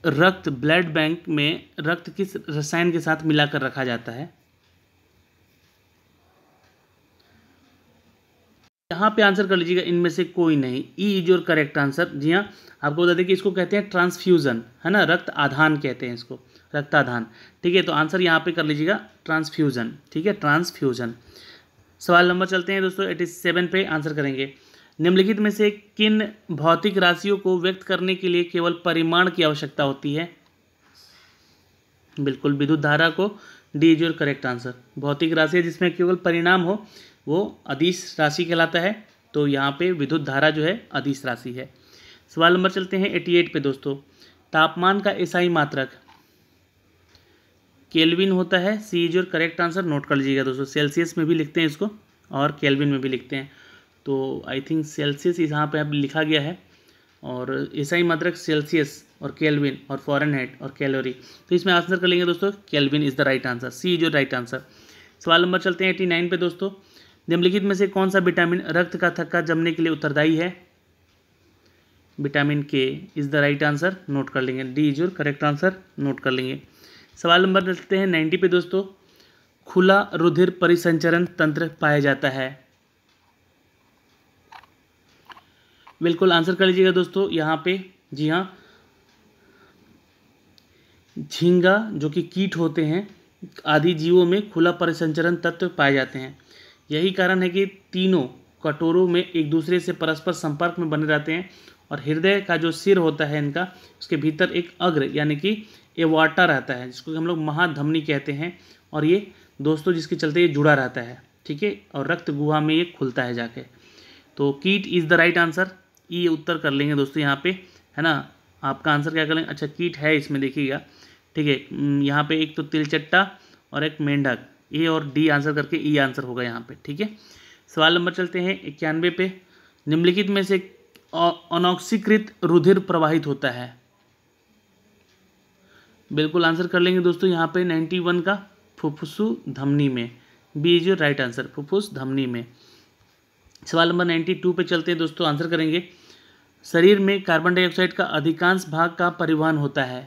रक्त ब्लड बैंक में रक्त किस रसायन के साथ मिलाकर रखा जाता है यहां पे आंसर कर लीजिएगा इनमें से कोई नहीं E is your correct answer जी हाँ आपको बता दें कि इसको कहते हैं ट्रांसफ्यूज़न है ना रक्त आधान कहते हैं इसको रक्त आधान ठीक है तो आंसर यहां पे कर लीजिएगा ट्रांसफ्यूज़न ठीक है ट्रांसफ्यूज़न सवाल नंबर चलते हैं दोस्तों एटी सेवन पे आंसर करेंगे निम्नलिखित में से किन भौतिक राशियों को व्यक्त करने के लिए केवल परिमाण की आवश्यकता होती है बिल्कुल विद्युत धारा को D is your correct answer भौतिक राशि जिसमें केवल परिणाम हो वो अधिस राशि कहलाता है तो यहाँ पे विद्युत धारा जो है अधिस राशि है सवाल नंबर चलते हैं एटी एट पे दोस्तों तापमान का ईसाई मात्रक केल्विन होता है C is your correct answer note कर लीजिएगा दोस्तों सेल्सियस में भी लिखते हैं इसको और केल्विन में भी लिखते हैं तो आई थिंक सेल्सियस यहाँ पे अब लिखा गया है और ईसाई मदरक सेल्सियस और केल्विन और फॉरन और कैलोरी तो इसमें आंसर कर लेंगे दोस्तों kelvin is the right answer C is your right answer सवाल नंबर चलते हैं एटी नाइन पे दोस्तों निम्नलिखित में से कौन सा विटामिन रक्त का थक्का जमने के लिए उत्तरदायी है vitamin K is the right answer note कर लेंगे D is your correct answer note कर लेंगे सवाल नंबर चलते हैं नाइन्टी पे दोस्तों खुला रुधिर परिसंचरण तंत्र पाया जाता है बिल्कुल आंसर कर लीजिएगा दोस्तों यहाँ पे जी हाँ झींगा जो कि कीट होते हैं आदि जीवों में खुला परिसंचरण तत्व पाए जाते हैं यही कारण है कि तीनों कटोरों में एक दूसरे से परस्पर संपर्क में बने रहते हैं और हृदय का जो सिर होता है इनका उसके भीतर एक अग्र यानी कि एवाटा रहता है जिसको हम लोग महाधमनी कहते हैं और ये दोस्तों जिसके चलते ये जुड़ा रहता है ठीक है और रक्त गुहा में ये खुलता है जाके तो कीट is the right answer E उत्तर कर लेंगे दोस्तों यहाँ पे है ना आपका आंसर क्या कर लेंगे अच्छा कीट है इसमें देखिएगा ठीक है यहाँ पे एक तो तिलचट्टा और एक मेंढक ए और डी आंसर करके ई आंसर होगा यहाँ पे ठीक है सवाल नंबर चलते हैं इक्यानवे पे निम्नलिखित में से अनौक्सीकृत रुधिर प्रवाहित होता है बिल्कुल आंसर कर लेंगे दोस्तों यहाँ पे नाइन्टी वन का फुफ्फुसु धमनी में B is your right answer फुफ्फुस धमनी में सवाल नंबर नाइन्टी टू पे चलते हैं दोस्तों आंसर करेंगे शरीर में कार्बन डाइऑक्साइड का अधिकांश भाग का परिवहन होता है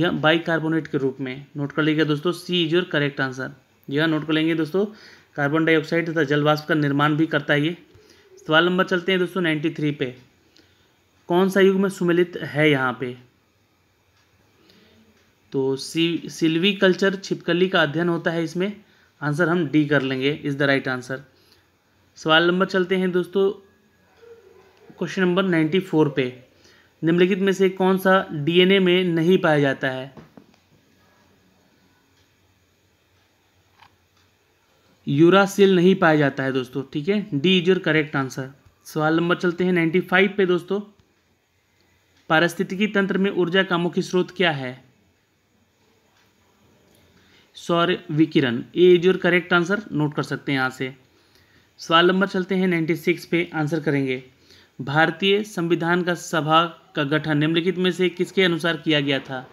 यह बाइकार्बोनेट के रूप में नोट कर लीजिएगा दोस्तों C is your correct answer यह नोट कर लेंगे दोस्तों कार्बन डाइऑक्साइड तथा जलवाष्प का निर्माण भी करता है ये सवाल नंबर चलते हैं दोस्तों नाइन्टी थ्री पे कौन सा युग में सुमिलित है यहाँ पे तो सी सिल्वी कल्चर छिपकली का अध्ययन होता है इसमें आंसर हम डी कर लेंगे इज़ द राइट आंसर सवाल नंबर चलते हैं दोस्तों क्वेश्चन नंबर नाइन्टी फोर पे निम्नलिखित में से कौन सा डीएनए में नहीं पाया जाता है यूरासिल नहीं पाया जाता है दोस्तों ठीक है D is your correct answer सवाल नंबर चलते हैं नाइन्टी फाइव पे दोस्तों पारिस्थितिकी तंत्र में ऊर्जा का मुख्य स्रोत क्या है सौर विकिरण ये is your correct answer note कर सकते हैं यहाँ से सवाल नंबर चलते हैं नाइन्टी सिक्स पे आंसर करेंगे भारतीय संविधान का सभा का गठन निम्नलिखित में से किसके अनुसार किया गया था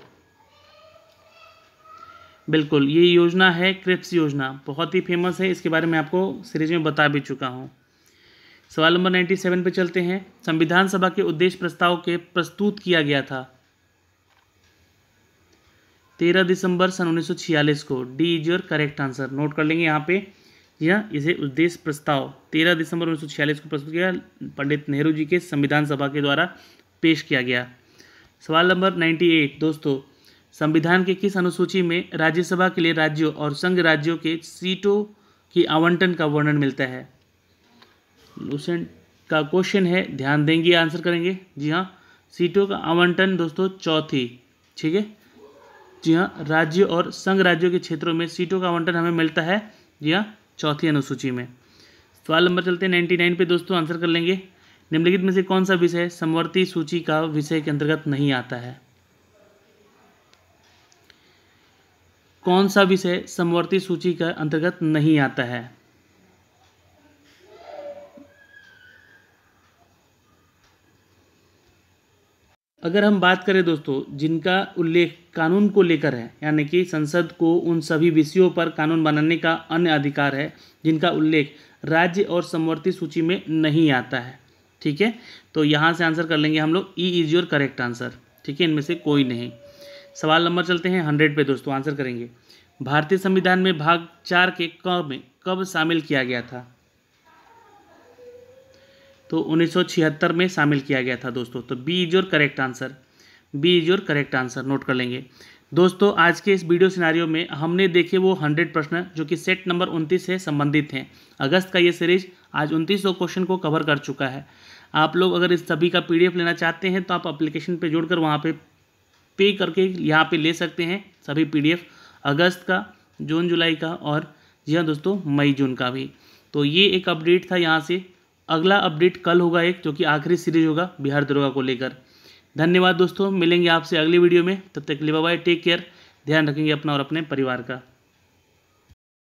बिल्कुल ये योजना है क्रिप्स योजना बहुत ही फेमस है इसके बारे में आपको सीरीज में बता भी चुका हूँ सवाल नंबर नाइन्टी सेवन पे चलते हैं संविधान सभा के उद्देश्य प्रस्ताव के प्रस्तुत किया गया था तेरह दिसंबर सन उन्नीस को D is your correct answer note कर लेंगे यहाँ पे या हाँ, इसे उद्देश्य प्रस्ताव तेरह दिसंबर उन्नीस को प्रस्तुत किया पंडित नेहरू जी के संविधान सभा के द्वारा पेश किया गया सवाल नंबर 98 दोस्तों संविधान के किस अनुसूची में राज्यसभा के लिए राज्यों और संघ राज्यों के सीटों की आवंटन का वर्णन मिलता है का क्वेश्चन है ध्यान देंगे आंसर करेंगे जी हाँ सीटों का आवंटन दोस्तों चौथी ठीक है जी हाँ राज्य और संघ राज्यों के क्षेत्रों में सीटों का आवंटन हमें मिलता है जी हाँ चौथी अनुसूची में सवाल नंबर चलते हैं नाइन्टी नाइन पे दोस्तों आंसर कर लेंगे निम्नलिखित में से कौन सा विषय समवर्ती सूची का विषय के अंतर्गत नहीं आता है कौन सा विषय समवर्ती सूची का अंतर्गत नहीं आता है अगर हम बात करें दोस्तों जिनका उल्लेख कानून को लेकर है यानी कि संसद को उन सभी विषयों पर कानून बनाने का अन्य अधिकार है जिनका उल्लेख राज्य और समवर्ती सूची में नहीं आता है ठीक है तो यहाँ से आंसर कर लेंगे हम लोग E is your correct answer ठीक है इनमें से कोई नहीं सवाल नंबर चलते हैं हंड्रेड पे दोस्तों आंसर करेंगे भारतीय संविधान में भाग चार के क में कब शामिल किया गया था तो 1976 में शामिल किया गया था दोस्तों तो B is your correct answer B is your correct answer note कर लेंगे दोस्तों आज के इस वीडियो सिनारियों में हमने देखे वो हंड्रेड प्रश्न जो कि सेट नंबर उनतीस से संबंधित हैं अगस्त का ये सीरीज आज उनतीस क्वेश्चन को कवर कर चुका है आप लोग अगर इस सभी का पीडीएफ लेना चाहते हैं तो आप अप्लीकेशन पर जोड़कर वहाँ पर पे करके यहाँ पे ले सकते हैं सभी पीडीएफ अगस्त का जून जुलाई का और जी हाँ दोस्तों मई जून का भी तो ये एक अपडेट था यहाँ से अगला अपडेट कल होगा एक जो कि आखिरी सीरीज होगा बिहार दरोगा को लेकर धन्यवाद दोस्तों मिलेंगे आपसे अगली वीडियो में तब तक लिए बाय टेक केयर ध्यान रखेंगे अपना और अपने परिवार का